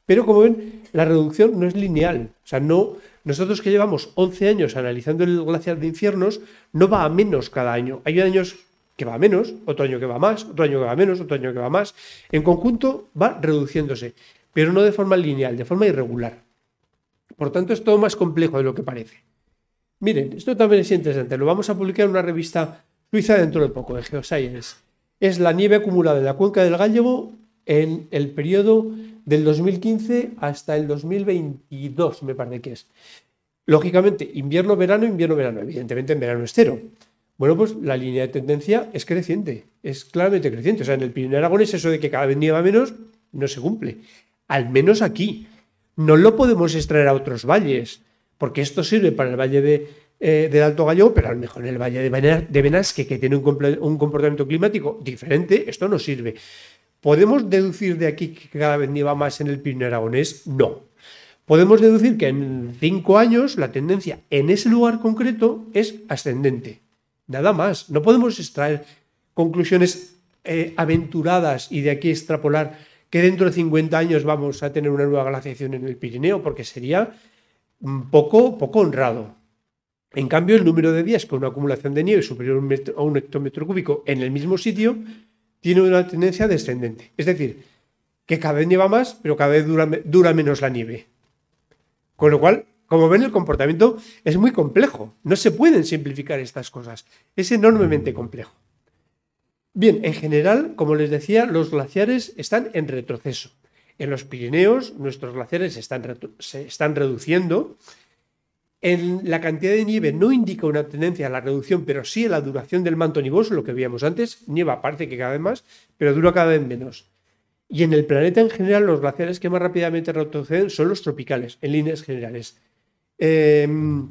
Pero como ven, la reducción no es lineal. O sea, no, nosotros que llevamos 11 años analizando el glaciar de infiernos, no va a menos cada año. Hay años que va a menos, otro año que va más, otro año que va menos, otro año que va más. En conjunto va reduciéndose, pero no de forma lineal, de forma irregular. Por tanto, es todo más complejo de lo que parece. Miren, esto también es interesante. Lo vamos a publicar en una revista suiza dentro de poco, de Geoscience. Es la nieve acumulada en la cuenca del gallego en el periodo del 2015 hasta el 2022, me parece que es. Lógicamente, invierno-verano, invierno-verano. Evidentemente, en verano es cero. Bueno, pues la línea de tendencia es creciente, es claramente creciente. O sea, en el Pirineo es eso de que cada vez nieva menos no se cumple. Al menos aquí no lo podemos extraer a otros valles, porque esto sirve para el valle de, eh, del Alto Gallo, pero a lo mejor en el valle de Benasque, que tiene un, comportamiento climático diferente, esto no sirve. ¿Podemos deducir de aquí que cada vez nieva más en el Pirineo Aragonés? No. Podemos deducir que en cinco años la tendencia en ese lugar concreto es ascendente. Nada más. No podemos extraer conclusiones eh, aventuradas y de aquí extrapolar que dentro de 50 años vamos a tener una nueva glaciación en el Pirineo, porque sería un poco, poco honrado. En cambio, el número de días con una acumulación de nieve superior a un hectómetro cúbico en el mismo sitio tiene una tendencia descendente. Es decir, que cada vez nieva más, pero cada vez dura, dura menos la nieve. Con lo cual, como ven, el comportamiento es muy complejo. No se pueden simplificar estas cosas. Es enormemente mm. complejo. Bien, en general, como les decía, los glaciares están en retroceso. En los Pirineos nuestros glaciares se están, reduciendo. En la cantidad de nieve no indica una tendencia a la reducción, pero sí a la duración del manto nivoso, lo que veíamos antes. Nieva aparte que cada vez más, pero dura cada vez menos. Y en el planeta en general, los glaciares que más rápidamente retroceden son los tropicales, en líneas generales. Em,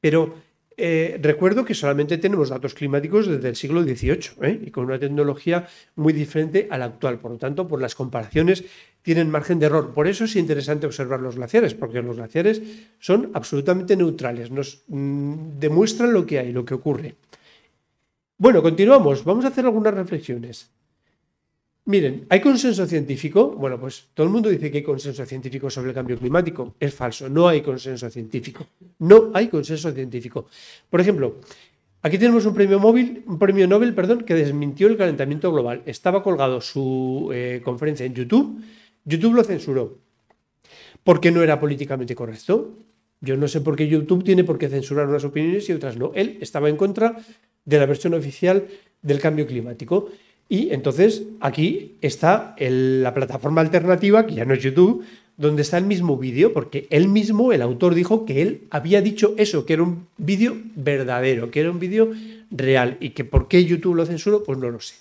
pero eh, recuerdo que solamente tenemos datos climáticos desde el siglo XVIII ¿eh? y con una tecnología muy diferente a la actual. Por lo tanto, por las comparaciones tienen margen de error. Por eso es interesante observar los glaciares, porque los glaciares son absolutamente neutrales, nos mm, demuestran lo que hay, lo que ocurre. Bueno, continuamos. Vamos a hacer algunas reflexiones. Miren, ¿hay consenso científico? Bueno, pues todo el mundo dice que hay consenso científico sobre el cambio climático. Es falso, no hay consenso científico. No hay consenso científico. Por ejemplo, aquí tenemos un premio, móvil, un premio Nobel perdón, que desmintió el calentamiento global. Estaba colgado su eh, conferencia en YouTube. YouTube lo censuró porque no era políticamente correcto. Yo no sé por qué YouTube tiene por qué censurar unas opiniones y otras no. Él estaba en contra de la versión oficial del cambio climático. Y entonces aquí está la plataforma alternativa, que ya no es YouTube, donde está el mismo vídeo, porque él mismo, el autor, dijo que él había dicho eso, que era un vídeo verdadero, que era un vídeo real, y que por qué YouTube lo censura pues no lo sé.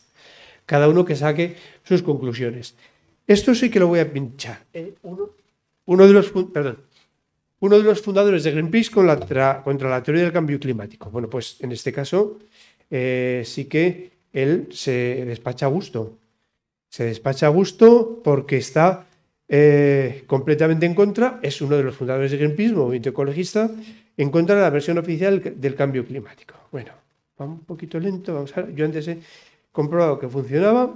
Cada uno que saque sus conclusiones. Esto sí que lo voy a pinchar. Eh, uno, de los, perdón, uno de los fundadores de Greenpeace contra la teoría del cambio climático. Bueno, pues en este caso eh, sí que él se despacha a gusto. Se despacha a gusto porque está eh, completamente en contra, es uno de los fundadores de Greenpeace, movimiento ecologista, en contra de la versión oficial del cambio climático. Bueno, vamos un poquito lento, vamos a Yo antes he comprobado que funcionaba,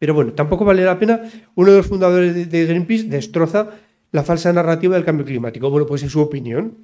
pero bueno, tampoco vale la pena. Uno de los fundadores de, de Greenpeace destroza la falsa narrativa del cambio climático. Bueno, pues es su opinión.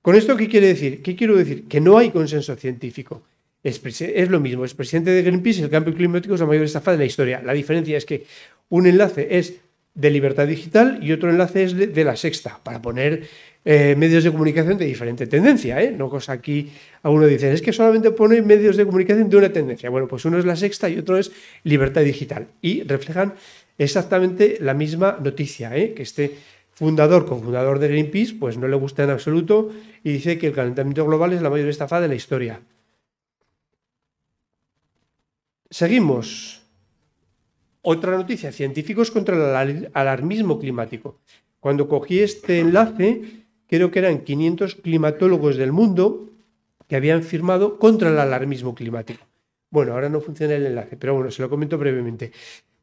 ¿Con esto qué quiere decir? ¿Qué quiero decir? Que no hay consenso científico. Es, lo mismo, es presidente de Greenpeace, el cambio climático es la mayor estafa de la historia. La diferencia es que un enlace es de Libertad Digital y otro enlace es de, La Sexta, para poner eh, medios de comunicación de diferente tendencia, ¿eh? No cosa aquí, algunos dicen, es que solamente pone medios de comunicación de una tendencia. Bueno, pues uno es La Sexta y otro es Libertad Digital. Y reflejan exactamente la misma noticia, ¿eh? Que este fundador, cofundador de Greenpeace, pues no le gusta en absoluto y dice que el calentamiento global es la mayor estafa de la historia. Seguimos. Otra noticia, científicos contra el alarmismo climático. Cuando cogí este enlace, creo que eran 500 climatólogos del mundo que habían firmado contra el alarmismo climático. Bueno, ahora no funciona el enlace, pero bueno, se lo comento brevemente.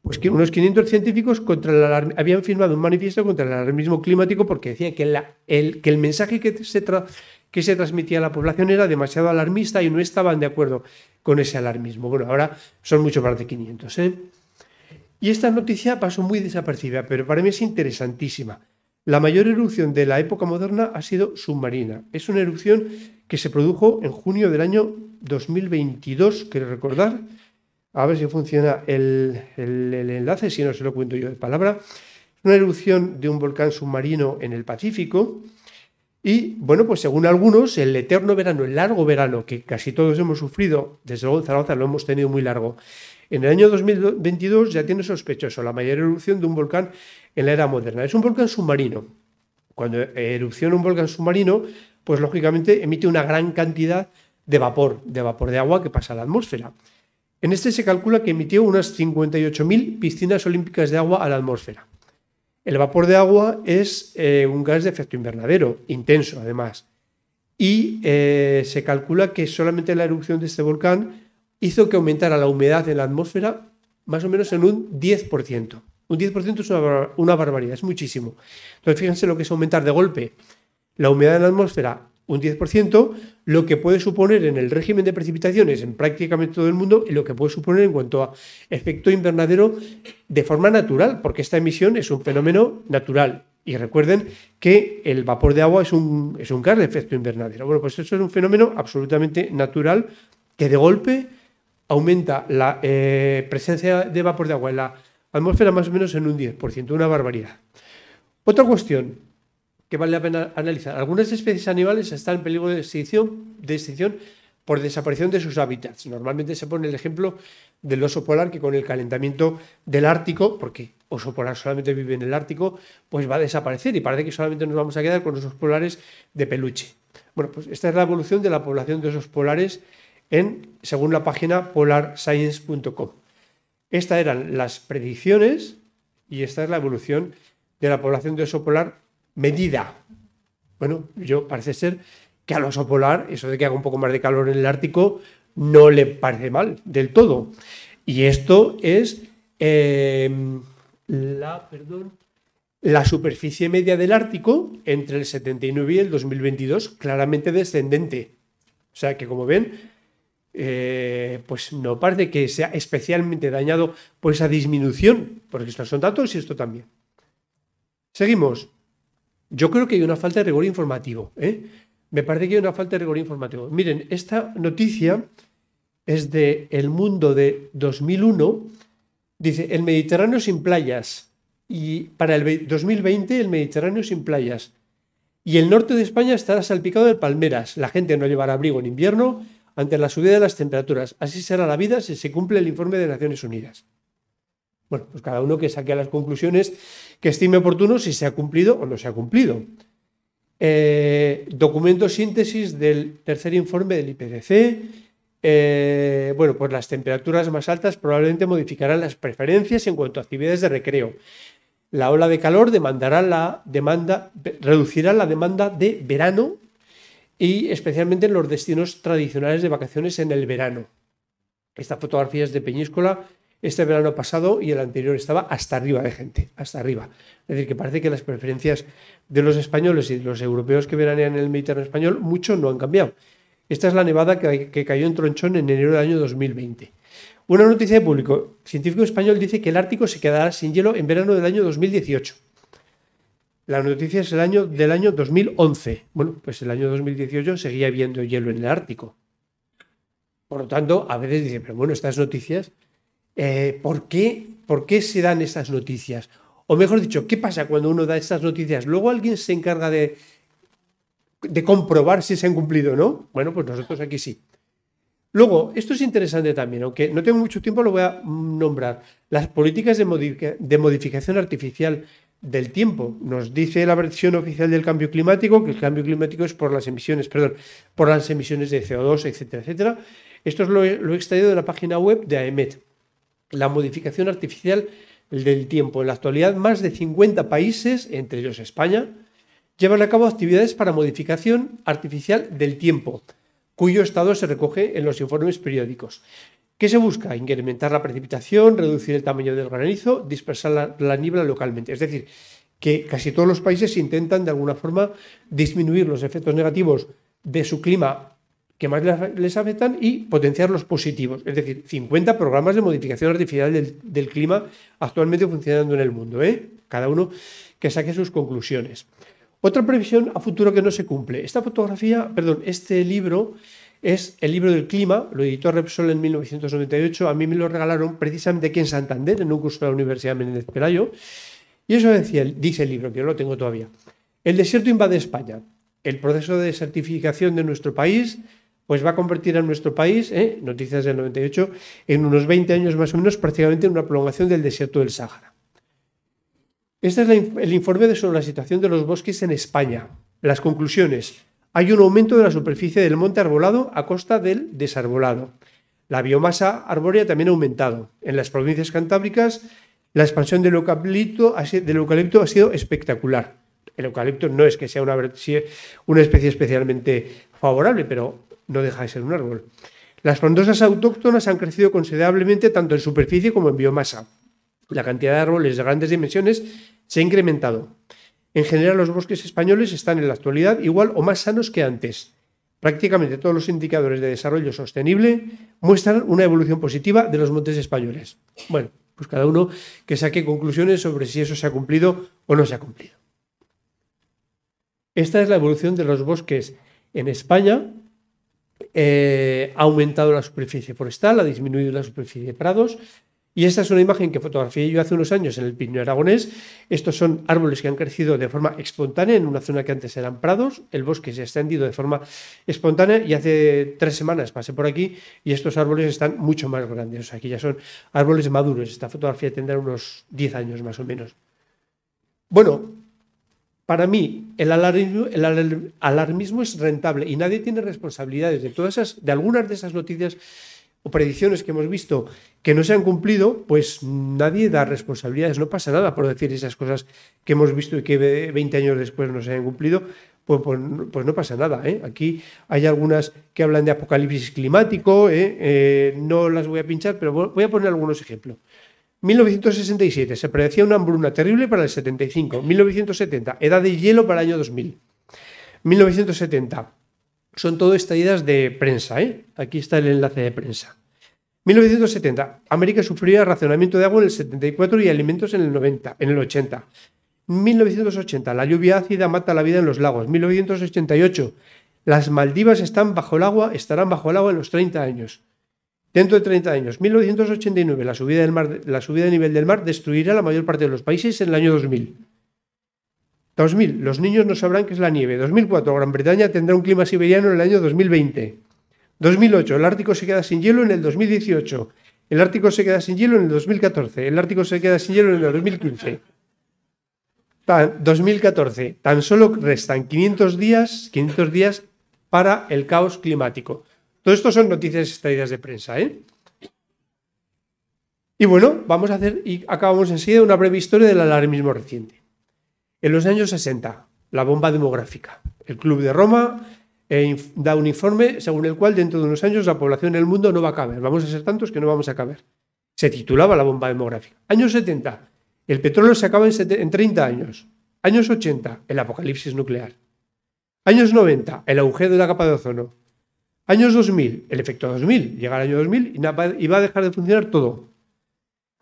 Pues que unos 500 científicos contra el habían firmado un manifiesto contra el alarmismo climático porque decían que, el, que el mensaje que se, tra que se transmitía a la población era demasiado alarmista y no estaban de acuerdo con ese alarmismo. Bueno, ahora son mucho más de 500. ¿eh? Y esta noticia pasó muy desapercibida, pero para mí es interesantísima. La mayor erupción de la época moderna ha sido submarina. Es una erupción que se produjo en junio del año 2022, quiero recordar. A ver si funciona el, el enlace, si no se lo cuento yo de palabra. Una erupción de un volcán submarino en el Pacífico y bueno, pues según algunos, el eterno verano, el largo verano, que casi todos hemos sufrido, desde luego en Zaragoza lo hemos tenido muy largo, en el año 2022 ya tiene sospechoso la mayor erupción de un volcán en la era moderna. Es un volcán submarino. Cuando erupciona un volcán submarino, pues lógicamente emite una gran cantidad de vapor, de vapor de agua que pasa a la atmósfera. En este se calcula que emitió unas 58.000 piscinas olímpicas de agua a la atmósfera. El vapor de agua es eh, un gas de efecto invernadero, intenso además, y eh, se calcula que solamente la erupción de este volcán hizo que aumentara la humedad en la atmósfera más o menos en un 10%. Un 10% es una, una barbaridad, es muchísimo. Entonces fíjense lo que es aumentar de golpe la humedad en la atmósfera un 10%, lo que puede suponer en el régimen de precipitaciones en prácticamente todo el mundo y lo que puede suponer en cuanto a efecto invernadero de forma natural, porque esta emisión es un fenómeno natural. Y recuerden que el vapor de agua es un, es un gas de efecto invernadero. Bueno, pues eso es un fenómeno absolutamente natural que de golpe aumenta la eh, presencia de vapor de agua en la atmósfera más o menos en un 10%, una barbaridad. Otra cuestión, que vale la pena analizar. Algunas especies animales están en peligro de extinción, de por desaparición de sus hábitats. Normalmente se pone el ejemplo del oso polar que con el calentamiento del Ártico, porque oso polar solamente vive en el Ártico, pues va a desaparecer y parece que solamente nos vamos a quedar con osos polares de peluche. Bueno, pues esta es la evolución de la población de osos polares en, según la página polarscience.com. Estas eran las predicciones y esta es la evolución de la población de oso polar medida. Bueno, yo parece ser que al oso polar, eso de que haga un poco más de calor en el Ártico, no le parece mal del todo. Y esto es em, la, superficie media del Ártico entre el 79 y el 2022, claramente descendente. O sea que como ven, eh, pues no parece que sea especialmente dañado por esa disminución, porque estos son datos y esto también. Seguimos. Yo creo que hay una falta de rigor informativo. ¿eh? Me parece que hay una falta de rigor informativo. Miren, esta noticia es de El Mundo de 2001. Dice, el Mediterráneo sin playas. Y para el 2020, el Mediterráneo sin playas. Y el norte de España estará salpicado de palmeras. La gente no llevará abrigo en invierno ante la subida de las temperaturas. Así será la vida si se cumple el informe de Naciones Unidas. Bueno, pues cada uno que saque las conclusiones que estime oportuno si se ha cumplido o no se ha cumplido. Eh, documento síntesis del tercer informe del IPDC. Eh, bueno, pues las temperaturas más altas probablemente modificarán las preferencias en cuanto a actividades de recreo. La ola de calor demandará la demanda, reducirá la demanda de verano y especialmente en los destinos tradicionales de vacaciones en el verano. Estas fotografías de Peñíscola este verano pasado y el anterior estaba hasta arriba de gente, hasta arriba. Es decir, que parece que las preferencias de los españoles y los europeos que veranean en el Mediterráneo español mucho no han cambiado. Esta es la nevada que, cayó en Tronchón en enero del año 2020. Una noticia de público. científico español dice que el Ártico se quedará sin hielo en verano del año 2018. La noticia es el año del año 2011. Bueno, pues el año 2018 seguía habiendo hielo en el Ártico. Por lo tanto, a veces dice, pero bueno, estas noticias eh, ¿por, qué, se dan estas noticias? O mejor dicho, ¿qué pasa cuando uno da estas noticias? Luego alguien se encarga de, comprobar si se han cumplido o no. Bueno, pues nosotros aquí sí. Luego, esto es interesante también, aunque no tengo mucho tiempo, lo voy a nombrar. Las políticas de, modificación artificial del tiempo. Nos dice la versión oficial del cambio climático que el cambio climático es por las emisiones, perdón, por las emisiones de CO2, etcétera, etcétera. Esto lo he, lo he extraído de la página web de AEMET la modificación artificial del tiempo. En la actualidad, más de 50 países, entre ellos España, llevan a cabo actividades para modificación artificial del tiempo, cuyo estado se recoge en los informes periódicos. ¿Qué se busca? Incrementar la precipitación, reducir el tamaño del granizo, dispersar la, la niebla localmente. Es decir, que casi todos los países intentan de alguna forma disminuir los efectos negativos de su clima que más les afectan y potenciar los positivos. Es decir, 50 programas de modificación artificial del, clima actualmente funcionando en el mundo. ¿eh? Cada uno que saque sus conclusiones. Otra previsión a futuro que no se cumple. Esta fotografía, perdón, este libro es el libro del clima, lo editó Repsol en 1998. A mí me lo regalaron precisamente aquí en Santander, en un curso de la Universidad Menéndez Pelayo. Y eso decía, dice el libro, que yo lo tengo todavía. El desierto invade España. El proceso de desertificación de nuestro país pues va a convertir a nuestro país, ¿eh? noticias del 98, en unos 20 años más o menos, prácticamente en una prolongación del desierto del Sáhara. Este es el informe sobre la situación de los bosques en España. Las conclusiones. Hay un aumento de la superficie del monte arbolado a costa del desarbolado. La biomasa arbórea también ha aumentado. En las provincias cantábricas, la expansión del eucalipto, ha sido espectacular. El eucalipto no es que sea una, una especie especialmente favorable, pero no deja de ser un árbol. Las frondosas autóctonas han crecido considerablemente tanto en superficie como en biomasa. La cantidad de árboles de grandes dimensiones se ha incrementado. En general, los bosques españoles están en la actualidad igual o más sanos que antes. Prácticamente todos los indicadores de desarrollo sostenible muestran una evolución positiva de los montes españoles. Bueno, pues cada uno que saque conclusiones sobre si eso se ha cumplido o no se ha cumplido. Esta es la evolución de los bosques en España eh, ha aumentado la superficie forestal, ha disminuido la superficie de prados. Y esta es una imagen que fotografié yo hace unos años en el piño Aragonés. Estos son árboles que han crecido de forma espontánea en una zona que antes eran prados. El bosque se ha extendido de forma espontánea y hace tres semanas pasé por aquí y estos árboles están mucho más grandes. aquí ya son árboles maduros. Esta fotografía tendrá unos 10 años más o menos. Bueno, para mí, el alarmismo, es rentable y nadie tiene responsabilidades de, todas esas, de algunas de esas noticias o predicciones que hemos visto que no se han cumplido, pues nadie da responsabilidades, no pasa nada por decir esas cosas que hemos visto y que 20 años después no se han cumplido, pues, pues, pues, no pasa nada. ¿eh? Aquí hay algunas que hablan de apocalipsis climático, ¿eh? Eh, no las voy a pinchar, pero voy a poner algunos ejemplos. 1967, se predecía una hambruna terrible para el 75. 1970, edad de hielo para el año 2000. 1970, son todo estallidas de prensa, ¿eh? Aquí está el enlace de prensa. 1970, América sufría racionamiento de agua en el 74 y alimentos en el 90, en el 80. 1980, la lluvia ácida mata la vida en los lagos. 1988, las Maldivas están bajo el agua, estarán bajo el agua en los 30 años. Dentro de 30 años, 1989, la subida, del mar, la subida de nivel del mar destruirá la mayor parte de los países en el año 2000. 2000, los niños no sabrán qué es la nieve. 2004, Gran Bretaña tendrá un clima siberiano en el año 2020. 2008, el Ártico se queda sin hielo en el 2018. El Ártico se queda sin hielo en el 2014. El Ártico se queda sin hielo en el 2015. Tan, 2014, tan solo restan 500 días, 500 días para el caos climático. Todo esto son noticias extraídas de prensa, ¿eh? Y bueno, vamos a hacer, y acabamos enseguida una breve historia del alarmismo reciente. En los años 60, la bomba demográfica. El Club de Roma eh, da un informe según el cual dentro de unos años la población el mundo no va a caber. Vamos a ser tantos que no vamos a caber. Se titulaba la bomba demográfica. Años 70, el petróleo se acaba en, en 30 años. Años 80, el apocalipsis nuclear. Años 90, el agujero de la capa de ozono. Años 2000, el efecto 2000, llega el año 2000 y va a dejar de funcionar todo.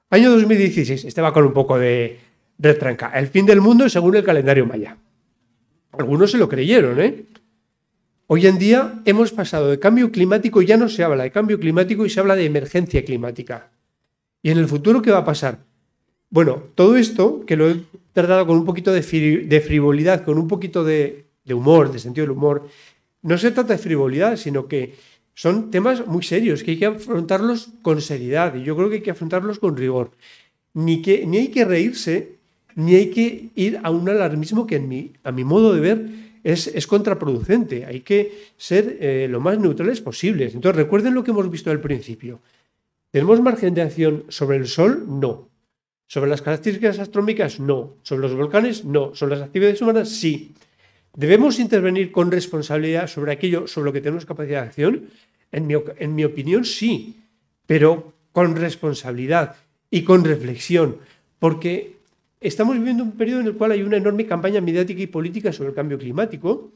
Año 2016, este va con un poco de retranca. El fin del mundo según el calendario maya. Algunos se lo creyeron, ¿eh? Hoy en día hemos pasado de cambio climático, ya no se habla de cambio climático y se habla de emergencia climática. ¿Y en el futuro qué va a pasar? Bueno, todo esto, que lo he tratado con un poquito de, frivolidad, con un poquito de, de humor, de sentido del humor, no se trata de frivolidad, sino que son temas muy serios, que hay que afrontarlos con seriedad y yo creo que hay que afrontarlos con rigor. Ni, que, ni hay que reírse, ni hay que ir a un alarmismo que en mi, a mi modo de ver es, contraproducente. Hay que ser eh, lo más neutrales posibles. Entonces recuerden lo que hemos visto al principio. ¿Tenemos margen de acción sobre el Sol? No. ¿Sobre las características astronómicas? No. ¿Sobre los volcanes? No. ¿Sobre las actividades humanas? Sí. Debemos intervenir con responsabilidad sobre aquello sobre lo que tenemos capacidad de acción. En mi, en opinión, sí, pero con responsabilidad y con reflexión, porque estamos viviendo un periodo en el cual hay una enorme campaña mediática y política sobre el cambio climático.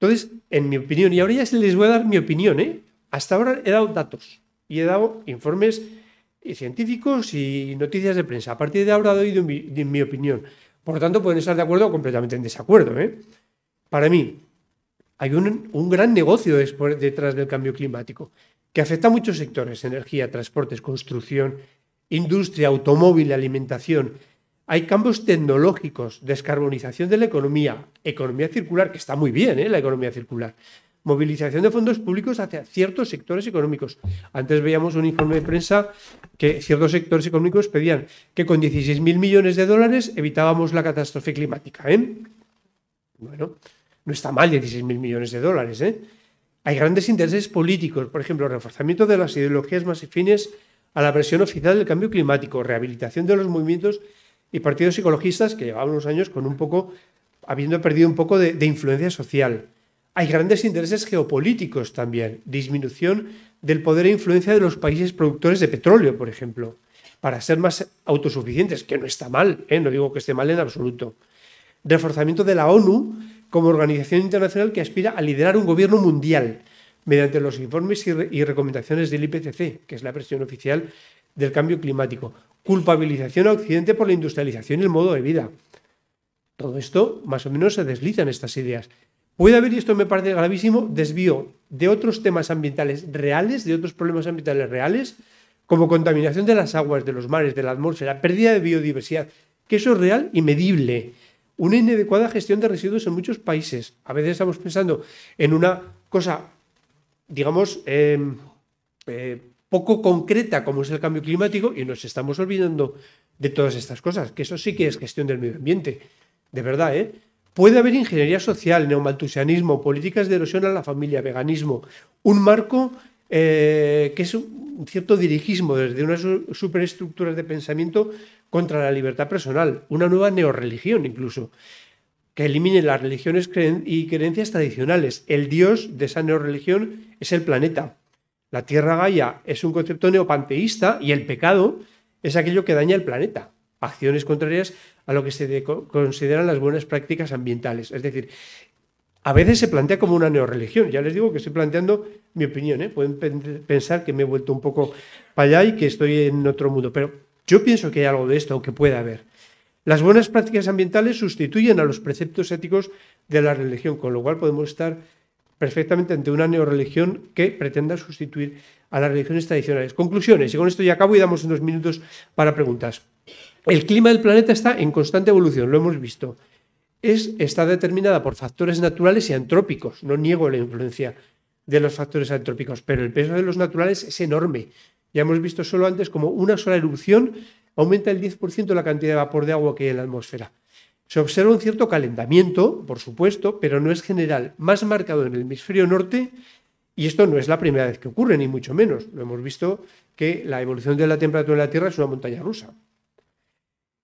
Entonces, en mi opinión, y ahora ya les voy a dar mi opinión, ¿eh? hasta ahora he dado datos y he dado informes científicos y noticias de prensa. A partir de ahora doy mi, mi opinión. Por lo tanto, pueden estar de acuerdo o completamente en desacuerdo. ¿eh? para mí, hay un, gran negocio detrás del cambio climático que afecta a muchos sectores, energía, transportes, construcción, industria, automóvil, alimentación. Hay cambios tecnológicos, descarbonización de la economía, economía circular, que está muy bien, ¿eh? la economía circular, movilización de fondos públicos hacia ciertos sectores económicos. Antes veíamos un informe de prensa que ciertos sectores económicos pedían que con 16.000 millones de dólares evitábamos la catástrofe climática. ¿eh? Bueno, no está mal 16.000 millones de dólares. ¿eh? Hay grandes intereses políticos, por ejemplo, reforzamiento de las ideologías más afines a la presión oficial del cambio climático, rehabilitación de los movimientos y partidos ecologistas que llevaban unos años con un poco, habiendo perdido un poco de, influencia social. Hay grandes intereses geopolíticos también, disminución del poder e influencia de los países productores de petróleo, por ejemplo, para ser más autosuficientes, que no está mal, ¿eh? no digo que esté mal en absoluto. Reforzamiento de la ONU como organización internacional que aspira a liderar un gobierno mundial mediante los informes y, recomendaciones del IPCC, que es la presión oficial del cambio climático. Culpabilización a Occidente por la industrialización y el modo de vida. Todo esto más o menos se desliza en estas ideas. Puede haber, y esto me parece gravísimo, desvío de otros temas ambientales reales, de otros problemas ambientales reales, como contaminación de las aguas, de los mares, de la atmósfera, pérdida de biodiversidad, que eso es real y medible una inadecuada gestión de residuos en muchos países. A veces estamos pensando en una cosa, digamos, em, eh, poco concreta como es el cambio climático y nos estamos olvidando de todas estas cosas, que eso sí que es gestión del medio ambiente, de verdad, ¿eh? Puede haber ingeniería social, neomalthusianismo, políticas de erosión a la familia, veganismo, un marco eh, que es cierto dirigismo desde unas superestructuras de pensamiento contra la libertad personal, una nueva neorreligión incluso, que elimine las religiones y creencias tradicionales. El dios de esa neorreligión es el planeta. La Tierra Gaia es un concepto neopanteísta y el pecado es aquello que daña el planeta. Acciones contrarias a lo que se consideran las buenas prácticas ambientales. Es decir, a veces se plantea como una neorreligión. Ya les digo que estoy planteando mi opinión. ¿eh? Pueden pensar que me he vuelto un poco para allá y que estoy en otro mundo. Pero yo pienso que hay algo de esto, aunque pueda haber. Las buenas prácticas ambientales sustituyen a los preceptos éticos de la religión, con lo cual podemos estar perfectamente ante una neorreligión que pretenda sustituir a las religiones tradicionales. Conclusiones, y con esto ya acabo y damos unos minutos para preguntas. El clima del planeta está en constante evolución, lo hemos visto está determinada por factores naturales y antrópicos. No niego la influencia de los factores antrópicos, pero el peso de los naturales es enorme. Ya hemos visto solo antes como una sola erupción aumenta el 10% la cantidad de vapor de agua que hay en la atmósfera. Se observa un cierto calentamiento, por supuesto, pero no es general, más marcado en el hemisferio norte, y esto no es la primera vez que ocurre, ni mucho menos. Lo hemos visto que la evolución de la temperatura de la Tierra es una montaña rusa.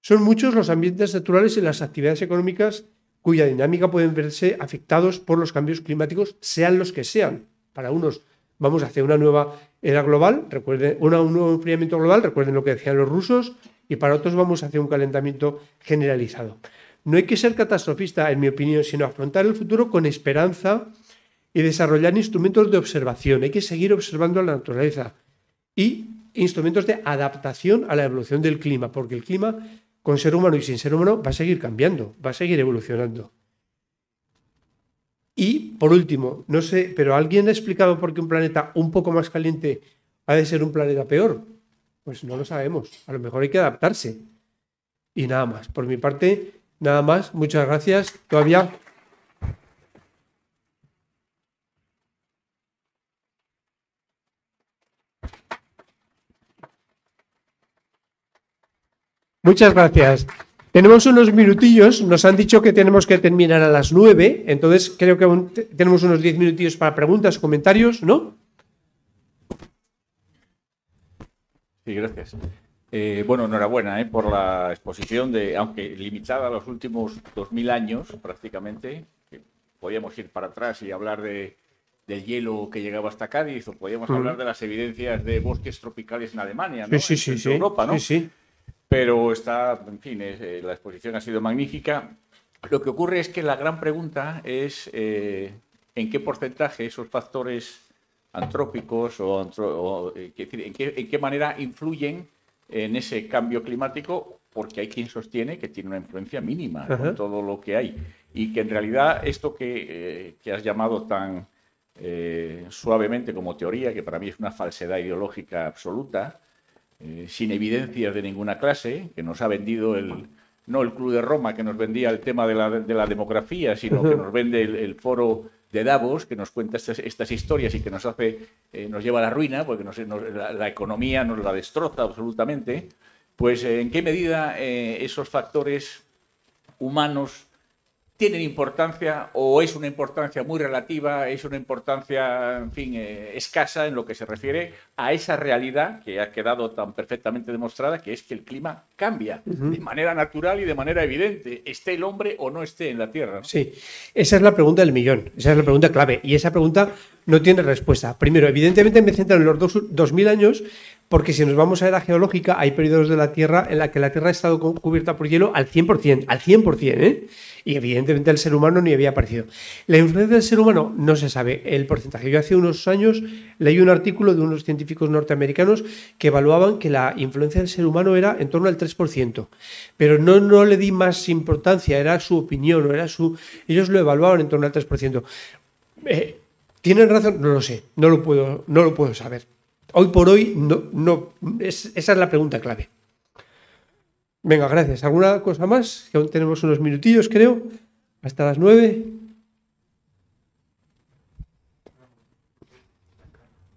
Son muchos los ambientes naturales y las actividades económicas cuya dinámica pueden verse afectados por los cambios climáticos, sean los que sean. Para unos vamos hacia una nueva era global, recuerden, un nuevo enfriamiento global, recuerden lo que decían los rusos, y para otros vamos a hacer un calentamiento generalizado. No hay que ser catastrofista, en mi opinión, sino afrontar el futuro con esperanza y desarrollar instrumentos de observación. Hay que seguir observando a la naturaleza y instrumentos de adaptación a la evolución del clima, porque el clima con ser humano y sin ser humano, va a seguir cambiando, va a seguir evolucionando. Y por último, no sé, pero ¿alguien ha explicado por qué un planeta un poco más caliente ha de ser un planeta peor? Pues no lo sabemos. A lo mejor hay que adaptarse. Y nada más. Por mi parte, nada más. Muchas gracias. Todavía Muchas gracias. Tenemos unos minutillos, nos han dicho que tenemos que terminar a las nueve, entonces creo que tenemos unos diez minutillos para preguntas, comentarios, ¿no? Sí, gracias. Eh, bueno, enhorabuena eh, por la exposición, de, aunque limitada a los últimos mil años prácticamente, que podíamos ir para atrás y hablar de, del hielo que llegaba hasta Cádiz, o podíamos hablar de las evidencias de bosques tropicales en Alemania, en Europa, ¿no? Sí, sí pero está, en fin, eh, la exposición ha sido magnífica. Lo que ocurre es que la gran pregunta es eh, en qué porcentaje esos factores antrópicos o, eh, en, qué, manera influyen en ese cambio climático, porque hay quien sostiene que tiene una influencia mínima todo lo que hay y que en realidad esto que has llamado tan suavemente como teoría, que para mí es una falsedad ideológica absoluta, eh, sin evidencias de ninguna clase, que nos ha vendido el, no el Club de Roma que nos vendía el tema de la, demografía, sino que nos vende el, foro de Davos, que nos cuenta estas, historias y que nos hace, eh, nos lleva a la ruina, porque nos, la, economía nos la destroza absolutamente, pues eh, en qué medida esos factores humanos tienen importancia o es una importancia muy relativa, es una importancia, en fin, eh, escasa en lo que se refiere a esa realidad que ha quedado tan perfectamente demostrada, que es que el clima cambia de manera natural y de manera evidente, esté el hombre o no esté en la Tierra. Sí, esa es la pregunta del millón, esa es la pregunta clave y esa pregunta no tiene respuesta. Primero, evidentemente me centro en los 2.000 años porque si nos vamos a la geológica, hay periodos de la Tierra en la que la Tierra ha estado cubierta por hielo al 100%, al 100%, ¿eh? Y evidentemente el ser humano ni había aparecido. La influencia del ser humano no se sabe el porcentaje. Yo hace unos años leí un artículo de unos científicos norteamericanos que evaluaban que la influencia del ser humano era en torno al 3%, pero no, no le di más importancia, era su opinión, era su... Ellos lo evaluaban en torno al 3%. Eh, ¿Tienen razón? No lo sé, no lo puedo, no lo puedo saber hoy por hoy, no, no esa es la pregunta clave. Venga, gracias. ¿Alguna cosa más? Que aún tenemos unos minutillos, creo, hasta las nueve.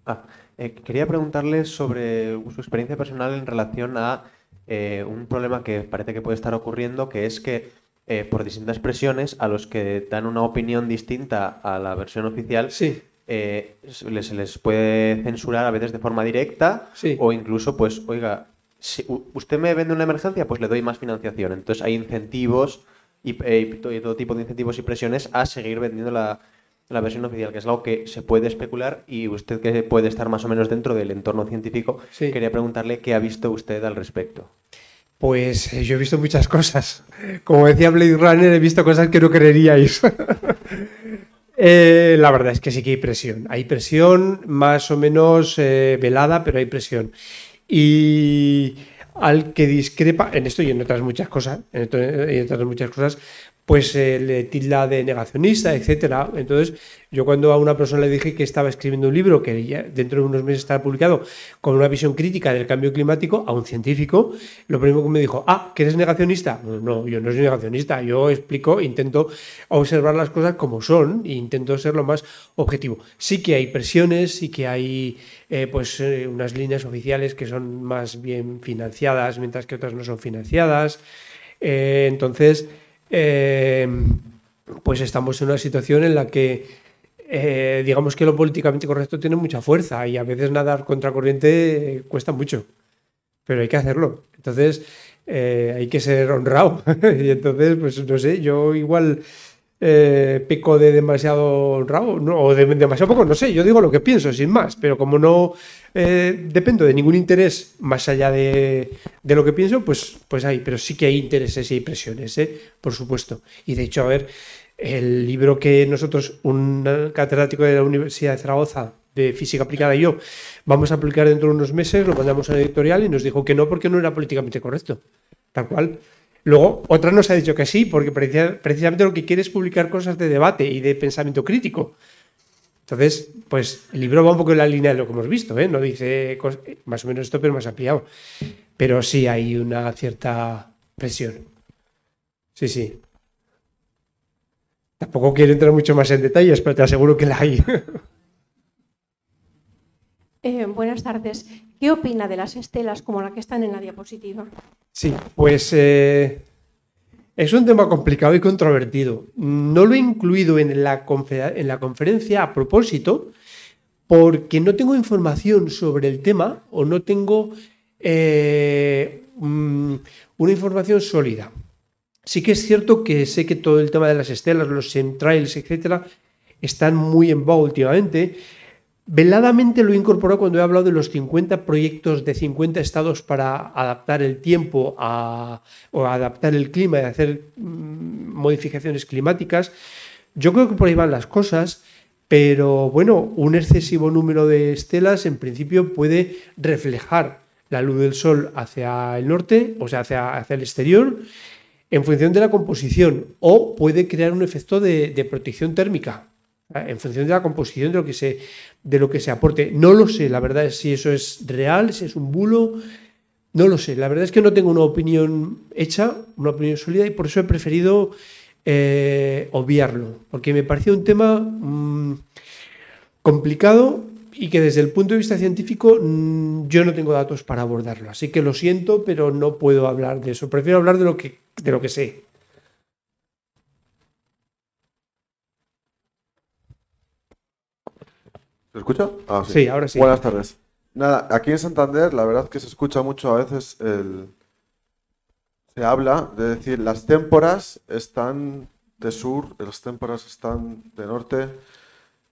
Ah, eh, quería preguntarle sobre su experiencia personal en relación a eh, un problema que parece que puede estar ocurriendo, que es que eh, por distintas presiones a los que dan una opinión distinta a la versión oficial, sí eh, se les, puede censurar a veces de forma directa o incluso, pues, oiga, si usted me vende una emergencia, pues le doy más financiación. Entonces hay incentivos y, eh, todo tipo de incentivos y presiones a seguir vendiendo la, versión oficial, que es algo que se puede especular y usted que puede estar más o menos dentro del entorno científico, quería preguntarle qué ha visto usted al respecto. Pues eh, yo he visto muchas cosas. Como decía Blade Runner, he visto cosas que no creeríais. Eh, la verdad es que sí que hay presión. Hay presión más o menos eh, velada, pero hay presión. Y al que discrepa, en esto y en otras muchas cosas, en otras muchas cosas, pues eh, le tilda de negacionista, etcétera. Entonces, yo cuando a una persona le dije que estaba escribiendo un libro que dentro de unos meses estará publicado con una visión crítica del cambio climático, a un científico, lo primero que me dijo, ah, que eres negacionista. Pues, no, yo no soy negacionista, yo explico, intento observar las cosas como son e intento ser lo más objetivo. Sí que hay presiones, sí que hay eh, pues eh, unas líneas oficiales que son más bien financiadas, mientras que otras no son financiadas. entonces, eh, pues estamos en una situación en la que eh, digamos que lo políticamente correcto tiene mucha fuerza y a veces nadar contra corriente eh, cuesta mucho, pero hay que hacerlo. Entonces hay que ser honrado. y entonces, pues no sé, yo igual eh, pico de demasiado rabo no, o de demasiado poco, no sé, yo digo lo que pienso, sin más, pero como no eh, dependo de ningún interés más allá de, lo que pienso, pues, pues hay, pero sí que hay intereses y hay presiones, ¿eh? por supuesto. Y de hecho, a ver, el libro que nosotros, un catedrático de la Universidad de Zaragoza, de física aplicada y yo, vamos a aplicar dentro de unos meses, lo mandamos a la editorial y nos dijo que no porque no era políticamente correcto, tal cual. Luego, otra nos ha dicho que sí, porque precisamente lo que quiere es publicar cosas de debate y de pensamiento crítico. Entonces, pues el libro va un poco en la línea de lo que hemos visto, ¿eh? No dice más o menos esto, pero más ampliado. Pero sí hay una cierta presión. Sí, sí. Tampoco quiero entrar mucho más en detalles, pero te aseguro que la hay. Eh, buenas tardes. ¿Qué opina de las estelas como la que están en la diapositiva? Sí, pues eh, es un tema complicado y controvertido. No lo he incluido en la, conferencia a propósito porque no tengo información sobre el tema o no tengo eh, mm, una información sólida. Sí que es cierto que sé que todo el tema de las estelas, los entrails, etcétera, están muy en boga últimamente Veladamente lo incorporó cuando he hablado de los 50 proyectos de 50 estados para adaptar el tiempo a, o adaptar el clima y hacer mm, modificaciones climáticas. Yo creo que por ahí van las cosas, pero bueno, un excesivo número de estelas en principio puede reflejar la luz del sol hacia el norte, o sea, hacia, el exterior, en función de la composición, o puede crear un efecto de protección térmica Ah, en función de la composición, de lo que se, de lo que se aporte. No lo sé, la verdad es si eso es real, si es un bulo, no lo sé. La verdad es que no tengo una opinión hecha, una opinión sólida, y por eso he preferido eh, obviarlo, porque me parecía un tema mm, complicado y que desde el punto de vista científico mm, yo no tengo datos para abordarlo. Así que lo siento, pero no puedo hablar de eso. Prefiero hablar de lo que, de lo que sé. ¿Se escucha? Ah, sí. ahora sí. Buenas tardes. Nada, aquí en Santander la verdad que se escucha mucho a veces el... Se habla de decir, las témporas están de sur, las témporas están de norte.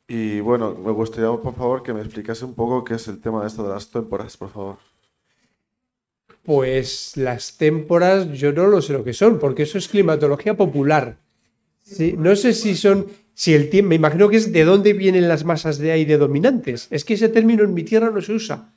Y bueno, me gustaría por favor que me explicase un poco qué es el tema de esto de las témporas, por favor. Pues las témporas yo no lo sé lo que son, porque eso es climatología popular. no sé si son si el tiempo, me imagino que es de dónde vienen las masas de aire dominantes. Es que ese término en mi tierra no se usa.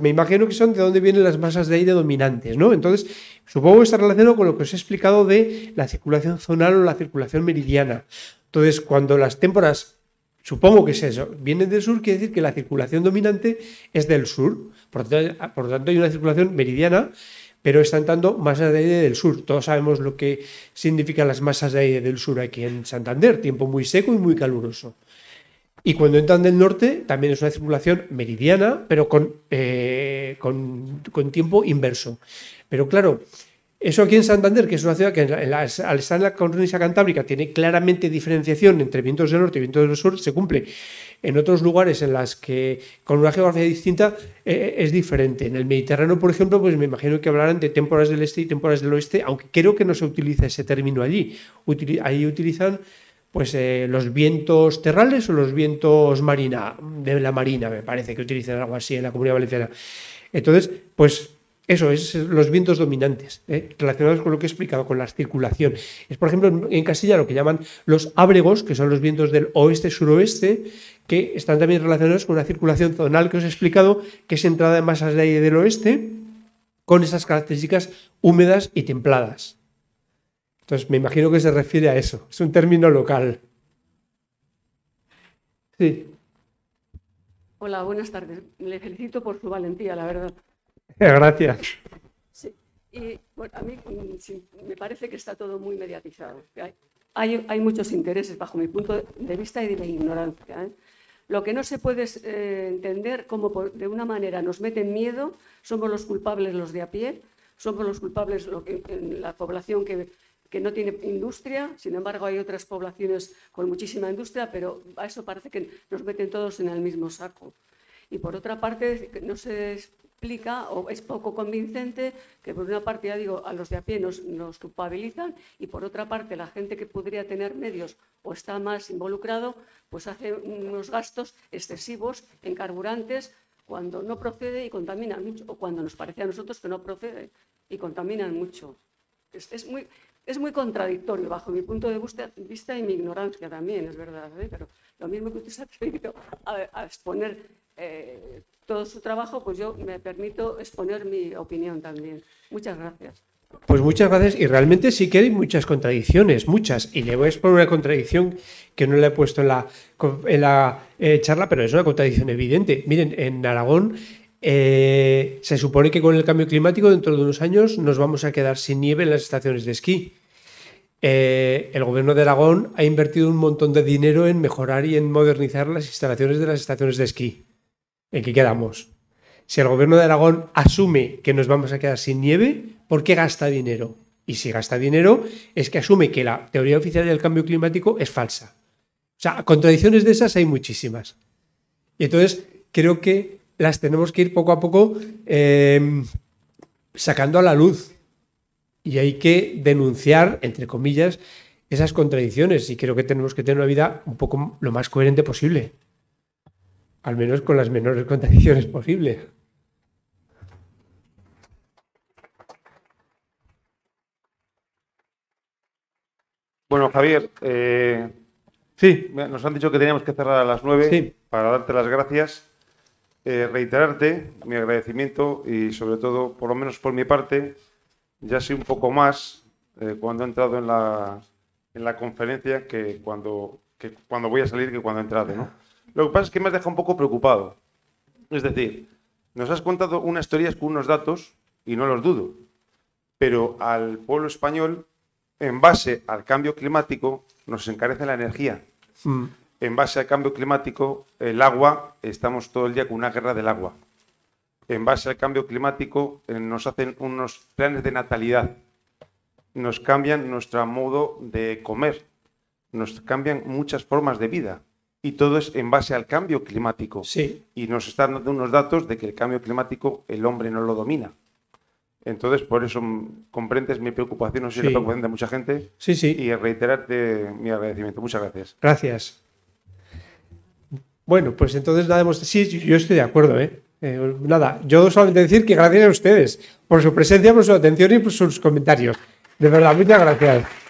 Me imagino que son de dónde vienen las masas de aire dominantes, ¿no? Entonces, supongo que está relacionado con lo que os he explicado de la circulación zonal o la circulación meridiana. Entonces, cuando las temporas, supongo que es eso, vienen del sur, quiere decir que la circulación dominante es del sur. Por por lo tanto hay una circulación meridiana pero están entrando masas de aire del sur. Todos sabemos lo que significan las masas de aire del sur aquí en Santander, tiempo muy seco y muy caluroso. Y cuando entran del norte, también es una circulación meridiana, pero con, eh, con, tiempo inverso. Pero claro, eso aquí en Santander, que es una ciudad que al estar en la coronisa cantábrica tiene claramente diferenciación entre vientos del norte y vientos del sur, se cumple en otros lugares en las que con una geografía distinta eh, eh, es diferente. En el Mediterráneo, por ejemplo, pues me imagino que hablarán de temporadas del este y temporadas del oeste, aunque creo que no se utiliza ese término allí. ahí utilizan pues eh, los vientos terrales o los vientos marina, de la marina, me parece que utilizan algo así en la comunidad valenciana. Entonces, pues eso es los vientos dominantes, ¿eh? relacionados con lo que he explicado, con la circulación. Es, por ejemplo, en Castilla lo que llaman los ábregos, que son los vientos del oeste-suroeste, que están también relacionados con la circulación zonal que os he explicado, que es entrada de masas de aire del oeste, con esas características húmedas y templadas. Entonces, me imagino que se refiere a eso. Es un término local. Sí. Hola, buenas tardes. Le felicito por su valentía, la verdad. Gracias. Y a mí mm, me parece que está todo muy mediatizado. Hay, muchos intereses bajo mi punto de vista y de la ignorancia. ¿eh? Lo que no se puede eh, entender como de una manera nos meten miedo, somos los culpables los de a pie, somos los culpables lo la población que, que, no tiene industria, sin embargo hay otras poblaciones con muchísima industria, pero a eso parece que nos meten todos en el mismo saco. Y por otra parte, no se o es poco convincente que por una parte ya digo a los de a pie nos, culpabilizan y por otra parte la gente que podría tener medios o está más involucrado pues hace unos gastos excesivos en carburantes cuando no procede y contamina mucho o cuando nos parece a nosotros que no procede y contaminan mucho. Es, muy, es muy contradictorio bajo mi punto de vista, y mi ignorancia también, es verdad, ¿eh? pero lo mismo que usted se ha atrevido a exponer eh, todo su trabajo, pues yo me permito exponer mi opinión también. Muchas gracias. Pues muchas gracias. Y realmente sí que hay muchas contradicciones, muchas. Y le voy a exponer una contradicción que no le he puesto en la, la eh, charla, pero es una contradicción evidente. Miren, en Aragón eh, se supone que con el cambio climático dentro de unos años nos vamos a quedar sin nieve en las estaciones de esquí. el gobierno de Aragón ha invertido un montón de dinero en mejorar y en modernizar las instalaciones de las estaciones de esquí. ¿En qué quedamos? Si el gobierno de Aragón asume que nos vamos a quedar sin nieve, ¿por qué gasta dinero? Y si gasta dinero, es que asume que la teoría oficial del cambio climático es falsa. O sea, contradicciones de esas hay muchísimas. Y entonces creo que las tenemos que ir poco a poco em, sacando a la luz. Y hay que denunciar, entre comillas, esas contradicciones. Y creo que tenemos que tener una vida un poco lo más coherente posible al menos con las menores contradicciones posibles. Bueno, Javier, eh, sí, nos han dicho que teníamos que cerrar a las nueve para darte las gracias, eh, reiterarte mi agradecimiento y sobre todo, por lo menos por mi parte, ya sé un poco más eh, cuando he entrado en la, en la conferencia que cuando, que cuando voy a salir que cuando he entrado, ¿no? Lo que pasa es que me has dejado un poco preocupado. Es decir, nos has contado unas teorías con unos datos, y no los dudo, pero al pueblo español, en base al cambio climático, nos encarece la energía. Mm. En base al cambio climático, el agua, estamos todo el día con una guerra del agua. En base al cambio climático, eh, nos hacen unos planes de natalidad. Nos cambian nuestro modo de comer. Nos cambian muchas formas de vida y todo es en base al cambio climático. Sí. Y nos están dando unos datos de que el cambio climático el hombre no lo domina. Entonces, por eso mm, comprendes mi preocupación, no sé si la preocupación de mucha gente. Sí, sí. Y reiterarte mi agradecimiento. Muchas gracias. Gracias. Bueno, pues entonces nada, hemos... sí, yo estoy de acuerdo, ¿eh? ¿eh? nada, yo solamente decir que gracias a ustedes por su presencia, por su atención y por sus comentarios. De verdad, muchas gracias.